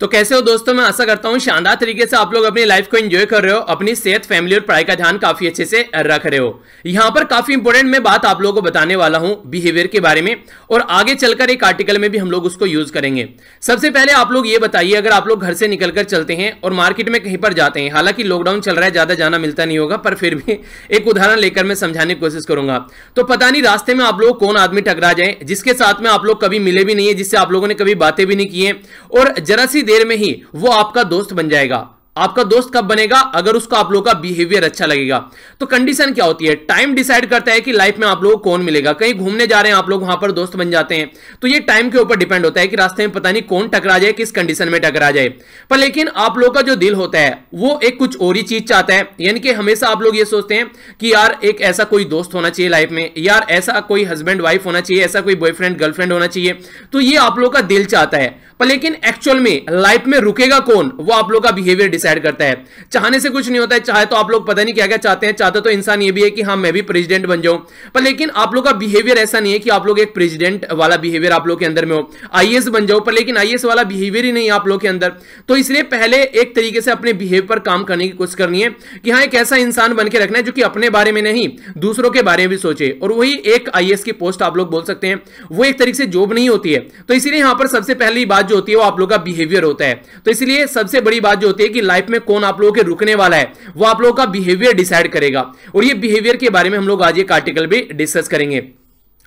तो कैसे हो दोस्तों मैं आशा करता हूँ शानदार तरीके से आप लोग अपनी लाइफ को एंजॉय कर रहे हो अपनी सेहत फैमिली और पढ़ाई का ध्यान काफी अच्छे से रख रहे हो यहाँ पर काफी इंपोर्टेंट मैं बात आप लोगों को बताने वाला हूँ बिहेवियर के बारे में और आगे चलकर एक आर्टिकल में भी हम लोग उसको यूज करेंगे सबसे पहले आप लोग ये बताइए अगर आप लोग घर से निकलकर चलते हैं और मार्केट में कहीं पर जाते हैं हालांकि लॉकडाउन चल रहा है ज्यादा जाना मिलता नहीं होगा पर फिर भी एक उदाहरण लेकर मैं समझाने की कोशिश करूंगा तो पता नहीं रास्ते में आप लोग कौन आदमी टकरा जाए जिसके साथ में आप लोग कभी मिले भी नहीं है जिससे आप लोगों ने कभी बातें भी नहीं की है और जरा सी देर में ही वो आपका दोस्त बन जाएगा आपका दोस्त कब बनेगा अगर उसको आप लोगों का बिहेवियर अच्छा लगेगा तो कंडीशन क्या होती है टाइम डिसाइड करता है कि लाइफ में आप लोगों को कौन मिलेगा कहीं घूमने जा रहे हैं आप लोग वहां पर दोस्त बन जाते हैं तो ये टाइम के ऊपर डिपेंड होता है कि रास्ते में पता नहीं कौन टकरा जाए किस कंडीशन में टकरा जाए पर लेकिन आप लोगों का जो दिल होता है वो एक कुछ और ही चीज चाहता है यानी कि हमेशा आप लोग ये सोचते हैं कि यार एक ऐसा कोई दोस्त होना चाहिए लाइफ में यार ऐसा कोई हस्बैंड वाइफ होना चाहिए ऐसा कोई बॉयफ्रेंड गर्लफ्रेंड होना चाहिए तो ये आप लोग का दिल चाहता है पर लेकिन एक्चुअल में लाइफ में रुकेगा कौन वो आप लोग का बिहेवियर डिसाइड करता है चाहने से कुछ नहीं होता है चाहे तो आप लोग पता नहीं क्या क्या चाहते हैं चाहते तो इंसान ये भी है कि हाँ मैं भी प्रेसिडेंट बन जाऊं पर लेकिन आप लोग का बिहेवियर ऐसा नहीं है कि आप लोग एक प्रेसिडेंट वाला बिहेवियर आप लोग के अंदर में हो आई बन जाओ पर लेकिन आई वाला बिहेवियर ही नहीं आप लोग के अंदर तो इसलिए पहले एक तरीके से अपने बिहेव पर काम करने की कोशिश करनी है कि हाँ एक ऐसा इंसान बन के रखना है जो कि अपने बारे में नहीं दूसरों के बारे में भी सोचे और वही एक आई की पोस्ट आप लोग बोल सकते हैं वो एक तरीके से जॉब नहीं होती है तो इसीलिए यहां पर सबसे पहली बात बात जो होती है वो आप लोग का बिहेवियर होता है तो इसलिए सबसे बड़ी बात जो होती है कि लाइफ में कौन आप लोगों के रुकने वाला है वो आप लोगों का बिहेवियर डिसाइड करेगा और ये बिहेवियर के बारे में हम लोग आज एक आर्टिकल भी डिस्कस करेंगे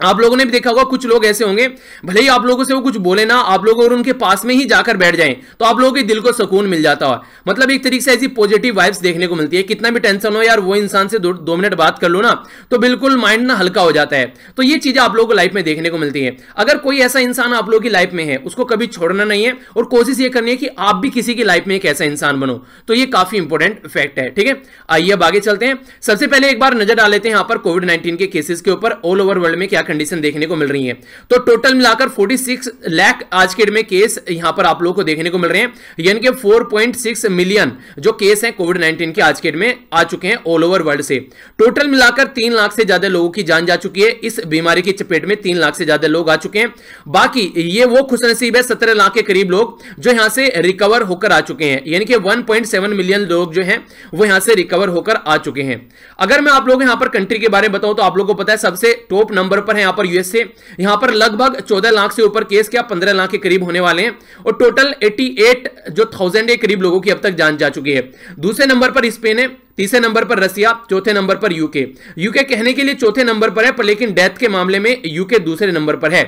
आप लोगों ने भी देखा होगा कुछ लोग ऐसे होंगे भले ही आप लोगों से वो कुछ बोले ना आप लोग अगर उनके पास में ही जाकर बैठ जाएं तो आप लोगों के दिल को सुकून मिल जाता है मतलब एक तरीके से ऐसी पॉजिटिव वाइब्स देखने को मिलती है कितना भी टेंशन हो यार वो इंसान से दो, दो मिनट बात कर लो ना तो बिल्कुल माइंड ना हल्का हो जाता है तो ये चीजें आप लोगों को लाइफ में देखने को मिलती है अगर कोई ऐसा इंसान आप लोगों की लाइफ में है उसको कभी छोड़ना नहीं है और कोशिश ये करनी है कि आप भी किसी की लाइफ में एक ऐसा इंसान बनो तो ये काफी इंपॉर्टेंट फैक्ट है ठीक है आइए अब आगे चलते हैं सबसे पहले एक बार नजर डाल लेते हैं यहाँ पर कोविड नाइन्टीन केसेस के ऊपर ऑल ओवर वर्ल्ड में क्या कंडीशन देखने को मिल रही है तो टोटल मिलाकर 46 लाख आज के डेट में केस यहां पर आप लोगों को देखने को मिल रहे हैं यानी कि 4.6 मिलियन जो केस हैं कोविड 19 के आज के डेट में आ चुके हैं ऑल ओवर वर्ल्ड से टोटल मिलाकर तीन लाख से ज्यादा लोगों की जान जा चुकी है इस बीमारी की चपेट में तीन लाख से ज्यादा लोग आ चुके हैं बाकी ये वो खुश नसीब है सत्रह लाख के करीब लोग जो यहां से रिकवर होकर आ चुके हैं यानी कि 1.7 मिलियन लोग जो है वो यहां से रिकवर होकर आ चुके हैं अगर मैं आप लोग यहां पर कंट्री के बारे में बताऊं तो आप लोगों को पता है सबसे टॉप नंबर पर है यहां पर यूएस से यहां पर लगभग चौदह लाख से ऊपर केस क्या पंद्रह लाख के करीब होने वाले हैं और टोटल एट्टी एट जो थाउजेंड के करीब लोगों की अब तक जान जा चुकी है दूसरे नंबर पर स्पेन है तीसरे नंबर पर रसिया चौथे नंबर पर यूके यूके कहने के लिए चौथे नंबर पर है पर लेकिन डेथ के मामले में यूके दूसरे नंबर पर है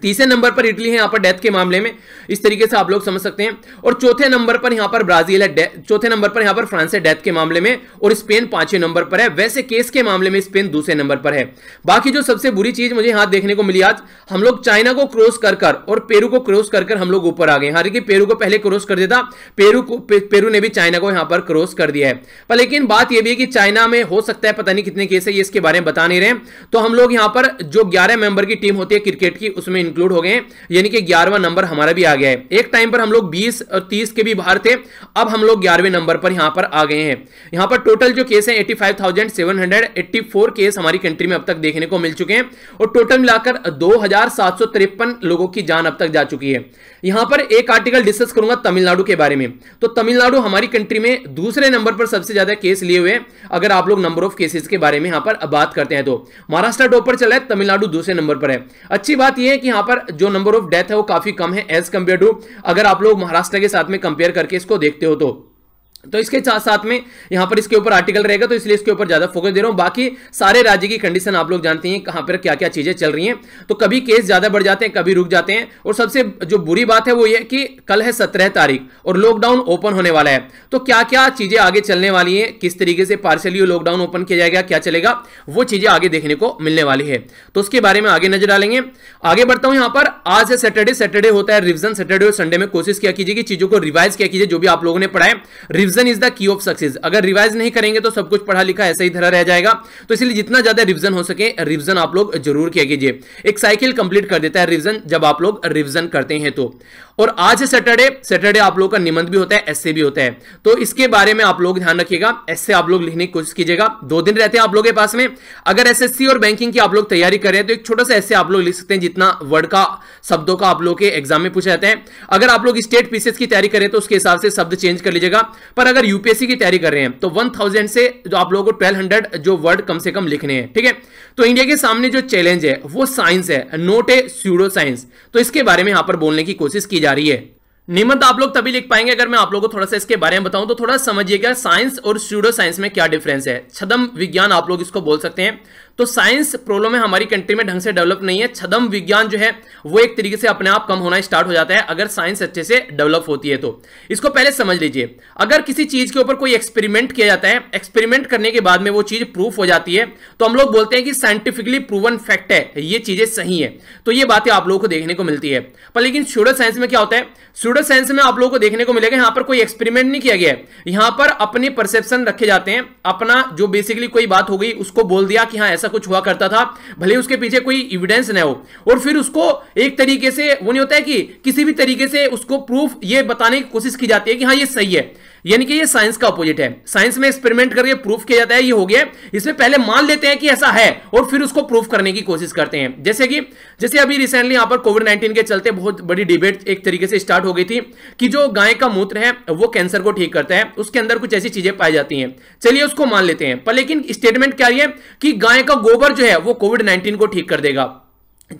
तीसरे नंबर पर इटली है यहाँ पर डेथ के मामले में इस तरीके से आप लोग समझ सकते हैं और चौथे नंबर पर यहाँ पर ब्राजील है चौथे नंबर पर यहाँ पर फ्रांस है डेथ के मामले में और स्पेन पांचवें नंबर पर है वैसे केस के मामले में स्पेन दूसरे नंबर पर है बाकी जो सबसे बुरी चीज मुझे यहाँ देखने को मिली आज हम लोग चाइना को क्रॉस कर कर और पेरू को क्रॉस कर कर हम लोग ऊपर आ गए हाँ देखिए पेरू को पहले क्रॉस कर देता पेरू को पेरू ने भी चाइना को यहाँ पर क्रॉस कर दिया है पर लेकिन बात यह भी है कि चाइना में हो सकता है पता नहीं कितने केस है ये इसके बारे में बता नहीं रहे तो हम लोग यहाँ पर जो ग्यारह मेंबर की टीम होती है क्रिकेट की उसमें इंक्लूड हो गए यानी कि ग्यारहवा नंबर हमारा भी आ गया है एक टाइम पर हम लोग बीस और तीस के भी बाहर थे अब हम लोग ग्यारहवें नंबर पर यहाँ पर आ गए हैं यहाँ पर टोटल जो केस है eighty five thousand seven hundred eighty four case हमारी कंट्री में अब तक देखने को मिल चुके हैं और टोटल मिलाकर दो हजार सात सौ तिरपन लोगों की जान अब तक जा चुकी है यहाँ पर एक आर्टिकल डिस्कस करूंगा तमिलनाडु के बारे में तो तमिलनाडु हमारी कंट्री में दूसरे नंबर पर सबसे ज्यादा केस लिए हुए अगर आप लोग नंबर ऑफ केसेस के बारे में यहाँ पर बात करते हैं तो महाराष्ट्र टॉप पर चला है तमिलनाडु दूसरे नंबर पर है अच्छी बात यह है कि यहाँ पर जो नंबर ऑफ डेथ है वो काफी कम है एज कंपेयर टू अगर आप लोग महाराष्ट्र के साथ में कंपेयर करके इसको देखते हो तो तो इसके साथ साथ में यहां पर इसके ऊपर आर्टिकल रहेगा तो इसलिए इसके ऊपर ज़्यादा फोकस दे रहा हूं बाकी सारे राज्य की कंडीशन आप लोग जानते हैं कहां पर क्या क्या चीज़ें चल रही हैं तो कभी केस ज़्यादा बढ़ जाते हैं कभी रुक जाते हैं और सबसे जो बुरी बात है वो ये कि कल है सत्रह तारीख और लॉकडाउन ओपन होने वाला है तो क्या क्या चीज़ें आगे चलने वाली है किस तरीके से पार्शली लॉकडाउन ओपन किया जाएगा क्या चलेगा वो चीज़ें आगे देखने को मिलने वाली है तो उसके बारे में आगे नजर डालेंगे आगे बढ़ता हूं यहां पर आज है सैटरडे सैटरडे होता है रिविजन सैटरडे और संडे में कोशिश किया कीजिए कि चीज़ों को रिवाइज किया कीजिए जो भी आप लोगों ने पढ़ाए revision revision is the key of success अगर रिवाइज नहीं करेंगे तो सब कुछ पढ़ा लिखा ऐसा ही धरा रह जाएगा तो इसलिए जितना ज्यादा रिविजन हो सके रिविजन आप लोग जरूर किया कीजिए एक साइकिल कंप्लीट कर देता है रिविजन जब आप लोग रिविजन करते हैं तो और आज है सैटरडे सैटरडे आप लोग का निबंध भी होता है ऐसे भी होता है तो इसके बारे में आप लोग ध्यान रखिएगा एस आप लोग लिखने की कोशिश कीजिएगा दो दिन रहते हैं आप लोग के पास में अगर एस और बैंकिंग की आप लोग तैयारी कर रहे हैं तो एक छोटा सा ऐसे आप लोग लिख सकते हैं जितना वर्ड का शब्दों का आप लोग के एग्जाम में पूछा जाता है अगर आप लोग स्टेट पीसीएस की तैयारी करें तो उसके हिसाब से शब्द चेंज कर लीजिएगा पर अगर यूपीएससी की तैयारी कर रहे हैं तो थाउजेंड तो से जो आप लोगों को हंड्रेड जो वर्ड कम से कम लिखने हैं ठीक है तो इंडिया के सामने जो चैलेंज है वो साइंस है नोट ए स्यूडो साइंस तो इसके बारे में यहां पर बोलने की कोशिश की जा रही है निमंत आप लोग तभी लिख पाएंगे अगर मैं आप लोगों को थोड़ा सा इसके बारे में बताऊं तो थोड़ा समझिएगा साइंस और स्यूडो साइंस में क्या डिफरेंस है छदम विज्ञान आप लोग इसको बोल सकते हैं तो साइंस प्रॉब्लम है हमारी कंट्री में ढंग से डेवलप नहीं है छदम विज्ञान जो है वो एक तरीके से अपने आप कम होना स्टार्ट हो जाता है अगर साइंस अच्छे से डेवलप होती है तो इसको पहले समझ लीजिए अगर किसी चीज के ऊपर कोई एक्सपेरिमेंट किया जाता है एक्सपेरिमेंट करने के बाद में वो चीज प्रूफ हो जाती है तो हम लोग बोलते हैं कि साइंटिफिकली प्रूवन फैक्ट है ये चीजें सही है तो ये बातें आप लोगों को देखने को मिलती है पर लेकिन स्यूडो साइंस में क्या होता है स्यूडो साइंस में आप लोगों को देखने को मिलेगा यहां पर कोई एक्सपेरिमेंट नहीं किया गया है यहां पर अपने परसेप्शन रखे जाते हैं अपना जो बेसिकली कोई बात हो गई उसको बोल दिया कि हाँ ऐसा ऐसा कुछ हुआ करता था भले उसके पीछे कोई इविडेंस न हो और फिर उसको एक तरीके से वो नहीं होता है कि किसी भी तरीके से उसको प्रूफ ये बताने की कोशिश की जाती है कि हाँ ये सही है यानी कि ये साइंस का अपोजिट है साइंस में एक्सपेरिमेंट करके प्रूफ किया जाता है ये हो गया इसमें पहले मान लेते हैं कि ऐसा है और फिर उसको प्रूफ करने की कोशिश करते हैं जैसे कि जैसे अभी रिसेंटली यहाँ पर कोविड नाइन्टीन के चलते बहुत बड़ी डिबेट एक तरीके से स्टार्ट हो गई थी कि जो गाय का मूत्र है वो कैंसर को ठीक करता है उसके अंदर कुछ ऐसी चीजें पाई जाती हैं चलिए उसको मान लेते हैं पर लेकिन स्टेटमेंट क्या है कि गाय का गोबर जो है वो कोविड नाइन्टीन को ठीक कर देगा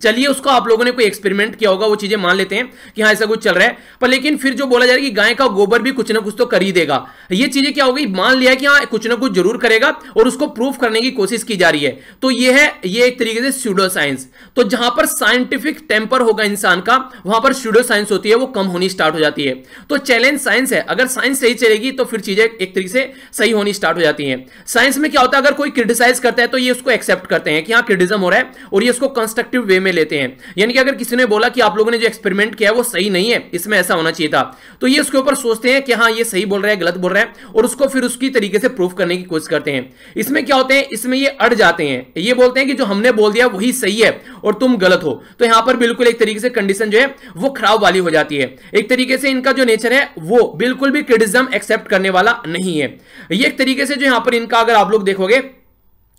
चलिए उसको आप लोगों ने कोई एक्सपेरिमेंट किया होगा वो चीजें मान लेते हैं कि हाँ ऐसा कुछ चल रहा है पर लेकिन फिर जो बोला जा रहा है कि गाय का गोबर भी कुछ ना कुछ तो कर ही देगा ये चीजें क्या होगी मान लिया कि हाँ कुछ ना कुछ जरूर करेगा और उसको प्रूफ करने की कोशिश की जा रही है तो ये है ये एक तरीके से स्यूडो साइंस तो जहां पर साइंटिफिक टेम्पर होगा इंसान का वहां पर स्यूडो साइंस होती है वो कम होनी स्टार्ट हो जाती है तो चैलेंज साइंस है अगर साइंस सही चलेगी तो फिर चीजें एक तरीके से सही होनी स्टार्ट हो जाती है साइंस में क्या होता है अगर कोई क्रिटिसाइज करता है तो ये उसको एक्सेप्ट करते हैं कि हाँ क्रिटिज्म हो रहा है और ये उसको कंस्ट्रक्टिव वे में लेते हैं यानी कि अगर किसी ने बोला कि आप लोगों ने जो एक्सपेरिमेंट किया है वो सही नहीं है इसमें ऐसा होना चाहिए था तो ये उसके ऊपर सोचते हैं कि हाँ ये सही बोल रहा है गलत बोल रहा है और उसको फिर उसकी तरीके से प्रूफ करने की कोशिश करते हैं इसमें क्या होते हैं इसमें ये अड़ जाते हैं ये बोलते हैं कि जो हमने बोल दिया वही सही है और तुम गलत हो तो यहाँ पर बिल्कुल एक तरीके से कंडीशन जो है वो खराब वाली हो जाती है एक तरीके से इनका जो नेचर है वो बिल्कुल भी क्रिटिज्म एक्सेप्ट करने वाला नहीं है ये एक तरीके से जो यहाँ पर इनका अगर आप लोग देखोगे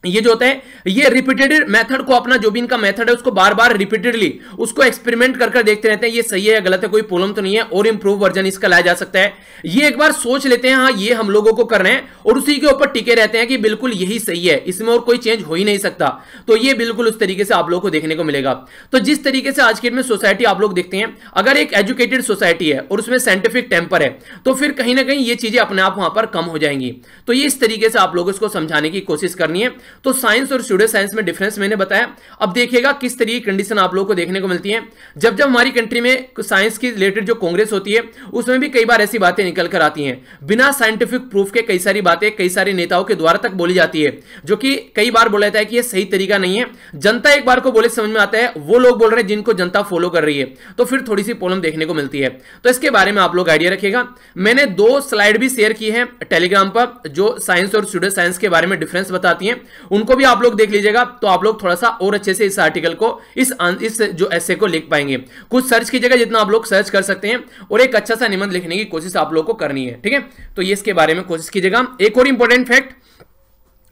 ये जो होता है ये रिपीटेड मेथड को अपना जो भी इनका मेथड है उसको बार बार रिपीटेडली उसको एक्सपेरिमेंट कर देखते रहते हैं ये सही है या गलत है कोई प्रॉब्लम तो नहीं है और इंप्रूव वर्जन इसका लाया जा सकता है ये एक बार सोच लेते हैं हाँ ये हम लोगों को कर रहे हैं और उसी के ऊपर टिके रहते हैं कि बिल्कुल यही सही है इसमें और कोई चेंज हो ही नहीं सकता तो ये बिल्कुल उस तरीके से आप लोग को देखने को मिलेगा तो जिस तरीके से आज के में सोसाइटी आप लोग देखते हैं अगर एक एजुकेटेड सोसाइटी है और उसमें साइंटिफिक टेम्पर है तो फिर कहीं ना कहीं ये चीजें अपने आप वहां पर कम हो जाएंगी तो ये इस तरीके से आप लोग इसको समझाने की कोशिश करनी है तो साइंस और स्टूडियो साइंस में डिफरेंस मैंने बताया अब देखिएगा किस तरीके की कंडीशन आप लोगों को देखने को मिलती है जब जब हमारी कंट्री में साइंस की रिलेटेड जो कांग्रेस होती है उसमें भी कई बार ऐसी बातें निकल कर आती हैं बिना साइंटिफिक प्रूफ के कई सारी बातें कई सारे नेताओं के द्वारा तक बोली जाती है जो कि कई बार बोला जाता है कि यह सही तरीका नहीं है जनता एक बार को बोले समझ में आता है वो लोग बोल रहे हैं जिनको जनता फॉलो कर रही है तो फिर थोड़ी सी प्रॉब्लम देखने को मिलती है तो इसके बारे में आप लोग आइडिया रखेगा मैंने दो स्लाइड भी शेयर की है टेलीग्राम पर जो साइंस और स्टूडेंट साइंस के बारे में डिफरेंस बताती है उनको भी आप लोग देख लीजिएगा तो आप लोग थोड़ा सा और अच्छे से इस आर्टिकल को इस इस जो ऐसे को लिख पाएंगे कुछ सर्च कीजिएगा जितना आप लोग सर्च कर सकते हैं और एक अच्छा सा निबंध लिखने की कोशिश आप लोग को करनी है ठीक है तो ये इसके बारे में कोशिश कीजिएगा एक और इंपॉर्टेंट फैक्ट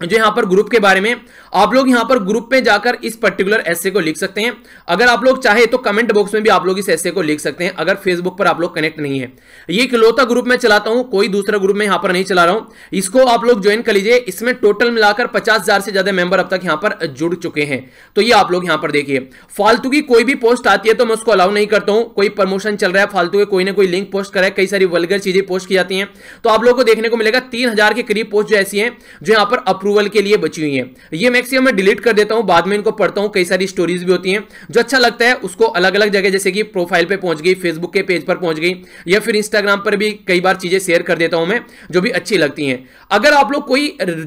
जो यहां पर ग्रुप के बारे में आप लोग यहां पर ग्रुप में जाकर इस पर्टिकुलर एस्से को लिख सकते हैं अगर आप लोग चाहे तो कमेंट बॉक्स में भी आप लोग इस एस्से को लिख सकते हैं अगर फेसबुक पर आप लोग कनेक्ट नहीं है ये इकलौता ग्रुप में चलाता हूं कोई दूसरा ग्रुप में यहां पर नहीं चला रहा हूं इसको आप लोग ज्वाइन कर लीजिए इसमें टोटल मिलाकर पचास से ज्यादा मेंबर अब तक यहां पर जुड़ चुके हैं तो ये आप लोग यहां पर देखिए फालतू की कोई भी पोस्ट आती है तो मैं उसको अलाउ नहीं करता हूं कोई प्रमोशन चल रहा है फालतू के कोई ना कोई लिंक पोस्ट करा है कई सारी वलगर चीजें पोस्ट की जाती है तो आप लोग को देखने को मिलेगा तीन के करीब पोस्ट जो ऐसी है जो यहां पर अप्रूव अप्रूवल के लिए बची हुई है ये मैक्सिमम मैं डिलीट कर देता हूं बाद में इनको पढ़ता हूं कई सारी स्टोरीज भी होती हैं जो अच्छा लगता है उसको अलग अलग जगह जैसे कि प्रोफाइल पे पहुंच गई फेसबुक के पेज पर पहुंच गई या फिर इंस्टाग्राम पर भी कई बार चीज़ें शेयर कर देता हूं मैं जो भी अच्छी लगती है अगर आप लोग कोई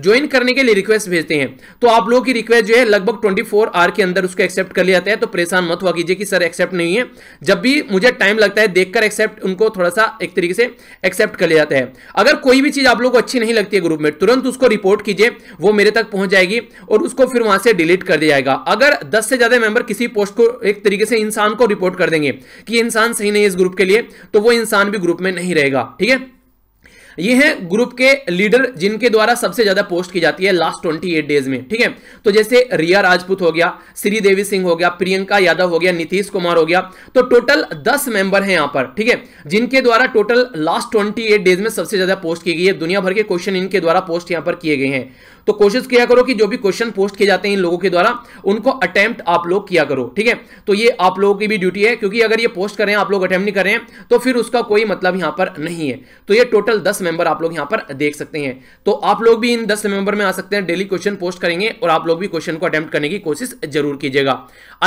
ज्वाइन करने के लिए रिक्वेस्ट भेजते हैं तो आप लोगों की रिक्वेस्ट जो है लगभग ट्वेंटी आवर के अंदर उसको एक्सेप्ट कर लिया जाता है तो परेशान मत हुआ कीजिए कि सर एक्सेप्ट नहीं है जब भी मुझे टाइम लगता है देखकर एक्सेप्ट उनको थोड़ा सा एक तरीके से एक्सेप्ट कर लिया जाता है अगर कोई भी चीज़ आप लोग को अच्छी नहीं लगती है ग्रुप में तुरंत उसको रिपोर्ट कीजिए वो मेरे तक पहुंच जाएगी और उसको फिर वहां से डिलीट कर दिया जाएगा अगर दस से ज्यादा मेंबर किसी पोस्ट को एक तरीके से इंसान को रिपोर्ट कर देंगे कि इंसान सही नहीं है इस ग्रुप के लिए तो वो इंसान भी ग्रुप में नहीं रहेगा ठीक है ये हैं ग्रुप के लीडर जिनके द्वारा सबसे ज्यादा पोस्ट की जाती है लास्ट ट्वेंटी एट डेज में ठीक है तो जैसे रिया राजपूत हो गया श्रीदेवी सिंह हो गया प्रियंका यादव हो गया नीतीश कुमार हो गया तो टोटल दस मेंबर हैं यहां पर ठीक है जिनके द्वारा total last twenty eight days में सबसे ज्यादा पोस्ट की गई है दुनिया भर के क्वेश्चन इनके द्वारा पोस्ट यहां पर किए गए हैं तो कोशिश किया करो कि जो भी क्वेश्चन पोस्ट किए जाते हैं इन लोगों के द्वारा उनको अटेम्प्ट आप लोग किया करो ठीक है तो ये आप लोगों की भी ड्यूटी है क्योंकि अगर ये पोस्ट कर रहे हैं आप लोग अटेम्प्ट नहीं कर रहे हैं तो फिर उसका कोई मतलब यहां पर नहीं है तो ये टोटल दस मेंबर आप लोग यहां पर देख सकते हैं तो आप लोग भी इन दस मेंबर में आ सकते हैं डेली क्वेश्चन पोस्ट करेंगे और आप लोग भी क्वेश्चन को अटेम्प्ट करने की कोशिश जरूर कीजिएगा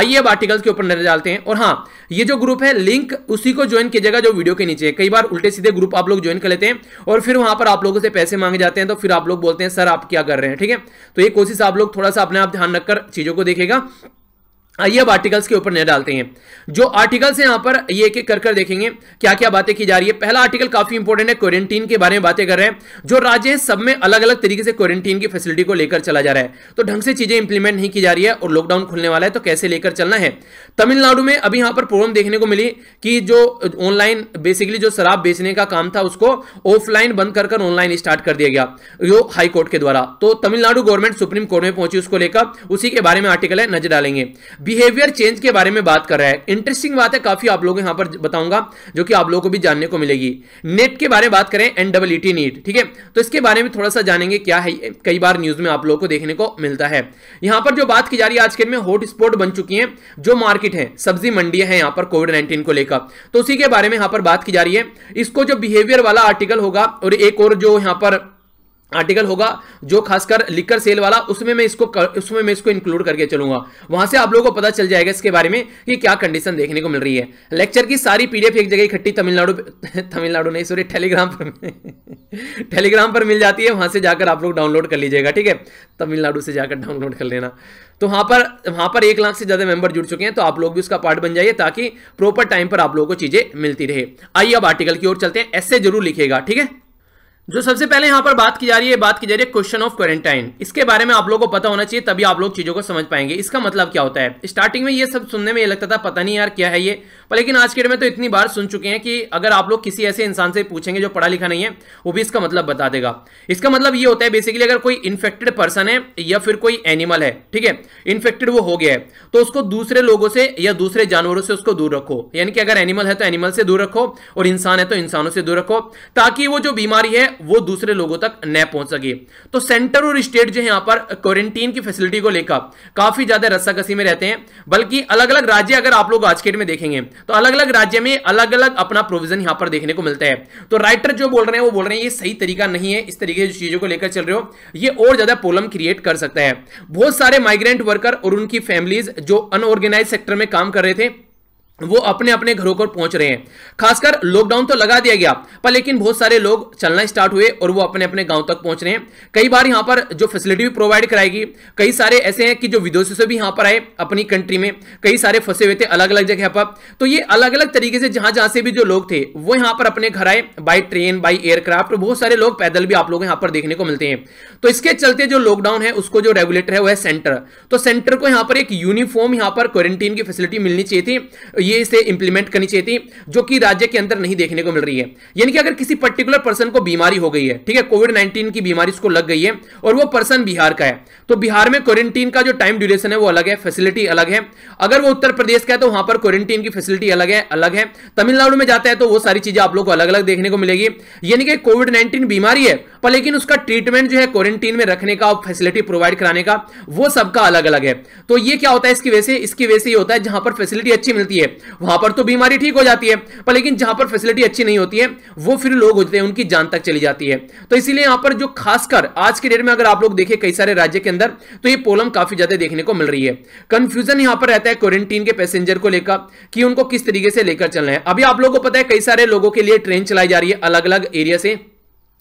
आइए अब आर्टिकल्स के ऊपर नजर डालते हैं और हाँ ये जो ग्रुप है लिंक उसी को ज्वाइन कीजिएगा जो वीडियो के नीचे कई बार उल्टे सीधे ग्रुप आप लोग ज्वाइन कर लेते हैं और फिर वहां पर आप लोगों से पैसे मांगे जाते हैं तो फिर आप लोग बोलते हैं सर आप क्या कर रहे हैं ठीक है तो ये कोशिश आप लोग थोड़ा सा अपने आप ध्यान रखकर चीजों को देखेगा आइए अब आर्टिकल्स के ऊपर नजर डालते हैं जो आर्टिकल्स हैं यहाँ पर ये एक एक कर कर देखेंगे क्या क्या बातें की जा रही है पहला आर्टिकल काफी इंपॉर्टेंट है क्वारंटीन के बारे में बातें कर रहे हैं जो राज्य हैं सब में अलग अलग तरीके से क्वारंटीन की फैसिलिटी को लेकर चला जा रहा है तो ढंग से चीजें इंप्लीमेंट नहीं की जा रही है और लॉकडाउन खुलने वाला है तो कैसे लेकर चलना है तमिलनाडु में अभी यहाँ पर प्रॉब्लम देखने को मिली कि जो ऑनलाइन बेसिकली जो शराब बेचने का काम था उसको ऑफलाइन बंद कर ऑनलाइन स्टार्ट कर दिया गया जो हाईकोर्ट के द्वारा तो तमिलनाडु गवर्नमेंट सुप्रीम कोर्ट में पहुंची उसको लेकर उसी के बारे में आर्टिकल है नजर डालेंगे बिहेवियर चेंज के बारे में बात कर रहा है इंटरेस्टिंग बात है काफी आप लोग यहां पर बताऊंगा जो कि आप लोगों को भी जानने को मिलेगी नेट के बारे में बात करें एन नीट e ठीक है तो इसके बारे में थोड़ा सा जानेंगे क्या है कई बार न्यूज में आप लोगों को देखने को मिलता है यहां पर जो बात की जा रही है आज के दिन में हॉटस्पॉट बन चुकी है जो मार्केट है सब्जी मंडी है यहां पर कोविड नाइन्टीन को लेकर तो उसी के बारे में यहां पर बात की जा रही है इसको जो बिहेवियर वाला आर्टिकल होगा और एक और जो यहां पर आर्टिकल होगा जो खासकर लिकर सेल वाला उसमें मैं इसको कर, उसमें मैं इसको इंक्लूड करके चलूंगा वहां से आप लोगों को पता चल जाएगा इसके बारे में कि क्या कंडीशन देखने को मिल रही है लेक्चर की सारी पीडीएफ एक जगह इकट्ठी तमिलनाडु तमिलनाडु नहीं सॉरी टेलीग्राम पर टेलीग्राम पर मिल जाती है वहां से जाकर आप लोग डाउनलोड कर लीजिएगा ठीक है तमिलनाडु से जाकर डाउनलोड कर लेना तो वहां पर वहां पर एक लाख से ज्यादा मेंबर जुड़ चुके हैं तो आप लोग भी उसका पार्ट बन जाइए ताकि प्रॉपर टाइम पर आप लोगों को चीजें मिलती रहे आइए अब आर्टिकल की ओर चलते हैं ऐसे जरूर लिखेगा ठीक है जो सबसे पहले यहाँ पर बात की जा रही है बात की जा रही है क्वेश्चन ऑफ क्वारंटाइन इसके बारे में आप लोगों को पता होना चाहिए तभी आप लोग चीज़ों को समझ पाएंगे इसका मतलब क्या होता है स्टार्टिंग में ये सब सुनने में ये लगता था पता नहीं यार क्या है ये पर लेकिन आज के डेट में तो इतनी बार सुन चुके हैं कि अगर आप लोग किसी ऐसे इंसान से पूछेंगे जो पढ़ा लिखा नहीं है वो भी इसका मतलब बता देगा इसका मतलब ये होता है बेसिकली अगर कोई इन्फेक्टेड पर्सन है या फिर कोई एनिमल है ठीक है इन्फेक्टेड वो हो गया है तो उसको दूसरे लोगों से या दूसरे जानवरों से उसको दूर रखो यानी कि अगर एनिमल है तो एनिमल से दूर रखो और इंसान है तो इंसानों से दूर रखो ताकि वो जो बीमारी है वो दूसरे लोगों तक न पहुंच सके तो सेंटर और स्टेट जो है यहां पर क्वारंटीन की फैसिलिटी को लेकर काफी ज्यादा रस्साकसी में रहते हैं बल्कि अलग अलग राज्य अगर आप लोग आज के डेट में देखेंगे तो अलग अलग राज्य में अलग अलग अपना प्रोविजन यहां पर देखने को मिलता है तो राइटर जो बोल रहे हैं वो बोल रहे हैं ये सही तरीका नहीं है इस तरीके की चीज़ों को लेकर चल रहे हो ये और ज़्यादा प्रॉब्लम क्रिएट कर सकता है बहुत सारे माइग्रेंट वर्कर और उनकी फैमिलीज जो अनऑर्गेनाइज सेक्टर में काम कर रहे थे वो अपने अपने घरों पर पहुंच रहे हैं खासकर लॉकडाउन तो लगा दिया गया पर लेकिन बहुत सारे लोग चलना स्टार्ट हुए और वो अपने अपने गांव तक पहुंच रहे हैं कई बार यहां पर जो फैसिलिटी भी प्रोवाइड कराएगी कई सारे ऐसे हैं कि जो विदेशों से भी यहां पर आए अपनी कंट्री में कई सारे फंसे हुए थे अलग अलग जगह पर तो ये अलग अलग तरीके से जहां जहां से भी जो लोग थे वो यहां पर अपने घर आए बाई ट्रेन बाई एयरक्राफ्ट बहुत सारे लोग पैदल भी आप लोग यहां पर देखने को मिलते हैं तो इसके चलते जो लॉकडाउन है उसको जो रेगुलेटर है वह सेंटर तो सेंटर को यहां पर एक यूनिफॉर्म यहां पर क्वारंटीन की फैसिलिटी मिलनी चाहिए थी ये इसे इंप्लीमेंट करनी चाहिए थी जो कि राज्य के अंदर नहीं देखने को मिल रही है यानी कि अगर किसी पर्टिकुलर पर्सन को बीमारी हो गई है ठीक है कोविड नाइन्टीन की बीमारी उसको लग गई है और वो पर्सन बिहार का है तो बिहार में क्वारंटीन का जो टाइम ड्यूरेशन है वो अलग है फैसिलिटी अलग है अगर वो उत्तर प्रदेश का है तो वहां पर क्वारंटीन की फैसिलिटी अलग है अलग है तमिलनाडु में जाता है तो वो सारी चीजें आप लोग को अलग अलग देखने को मिलेगी यानी कि कोविड नाइन्टीन बीमारी है पर लेकिन उसका ट्रीटमेंट जो है क्वारंटीन में रखने का और फैसिलिटी प्रोवाइड कराने का वो सबका अलग अलग है तो ये क्या होता है इसकी वजह से इसकी वजह से ये होता है जहां पर फैसिलिटी अच्छी मिलती है वहां पर तो बीमारी ठीक हो जाती है पर लेकिन जहां पर फैसिलिटी अच्छी नहीं होती है वो फिर लोग होते हैं उनकी जान तक चली जाती है तो इसीलिए यहां पर जो खासकर आज के डेट में अगर आप लोग देखें कई सारे राज्य के अंदर तो ये प्रॉब्लम काफी ज्यादा देखने को मिल रही है कंफ्यूजन यहां पर रहता है क्वारंटीन के पैसेंजर को लेकर कि उनको किस तरीके से लेकर चलना है अभी आप लोगों को पता है कई सारे लोगों के लिए ट्रेन चलाई जा रही है अलग अलग एरिया से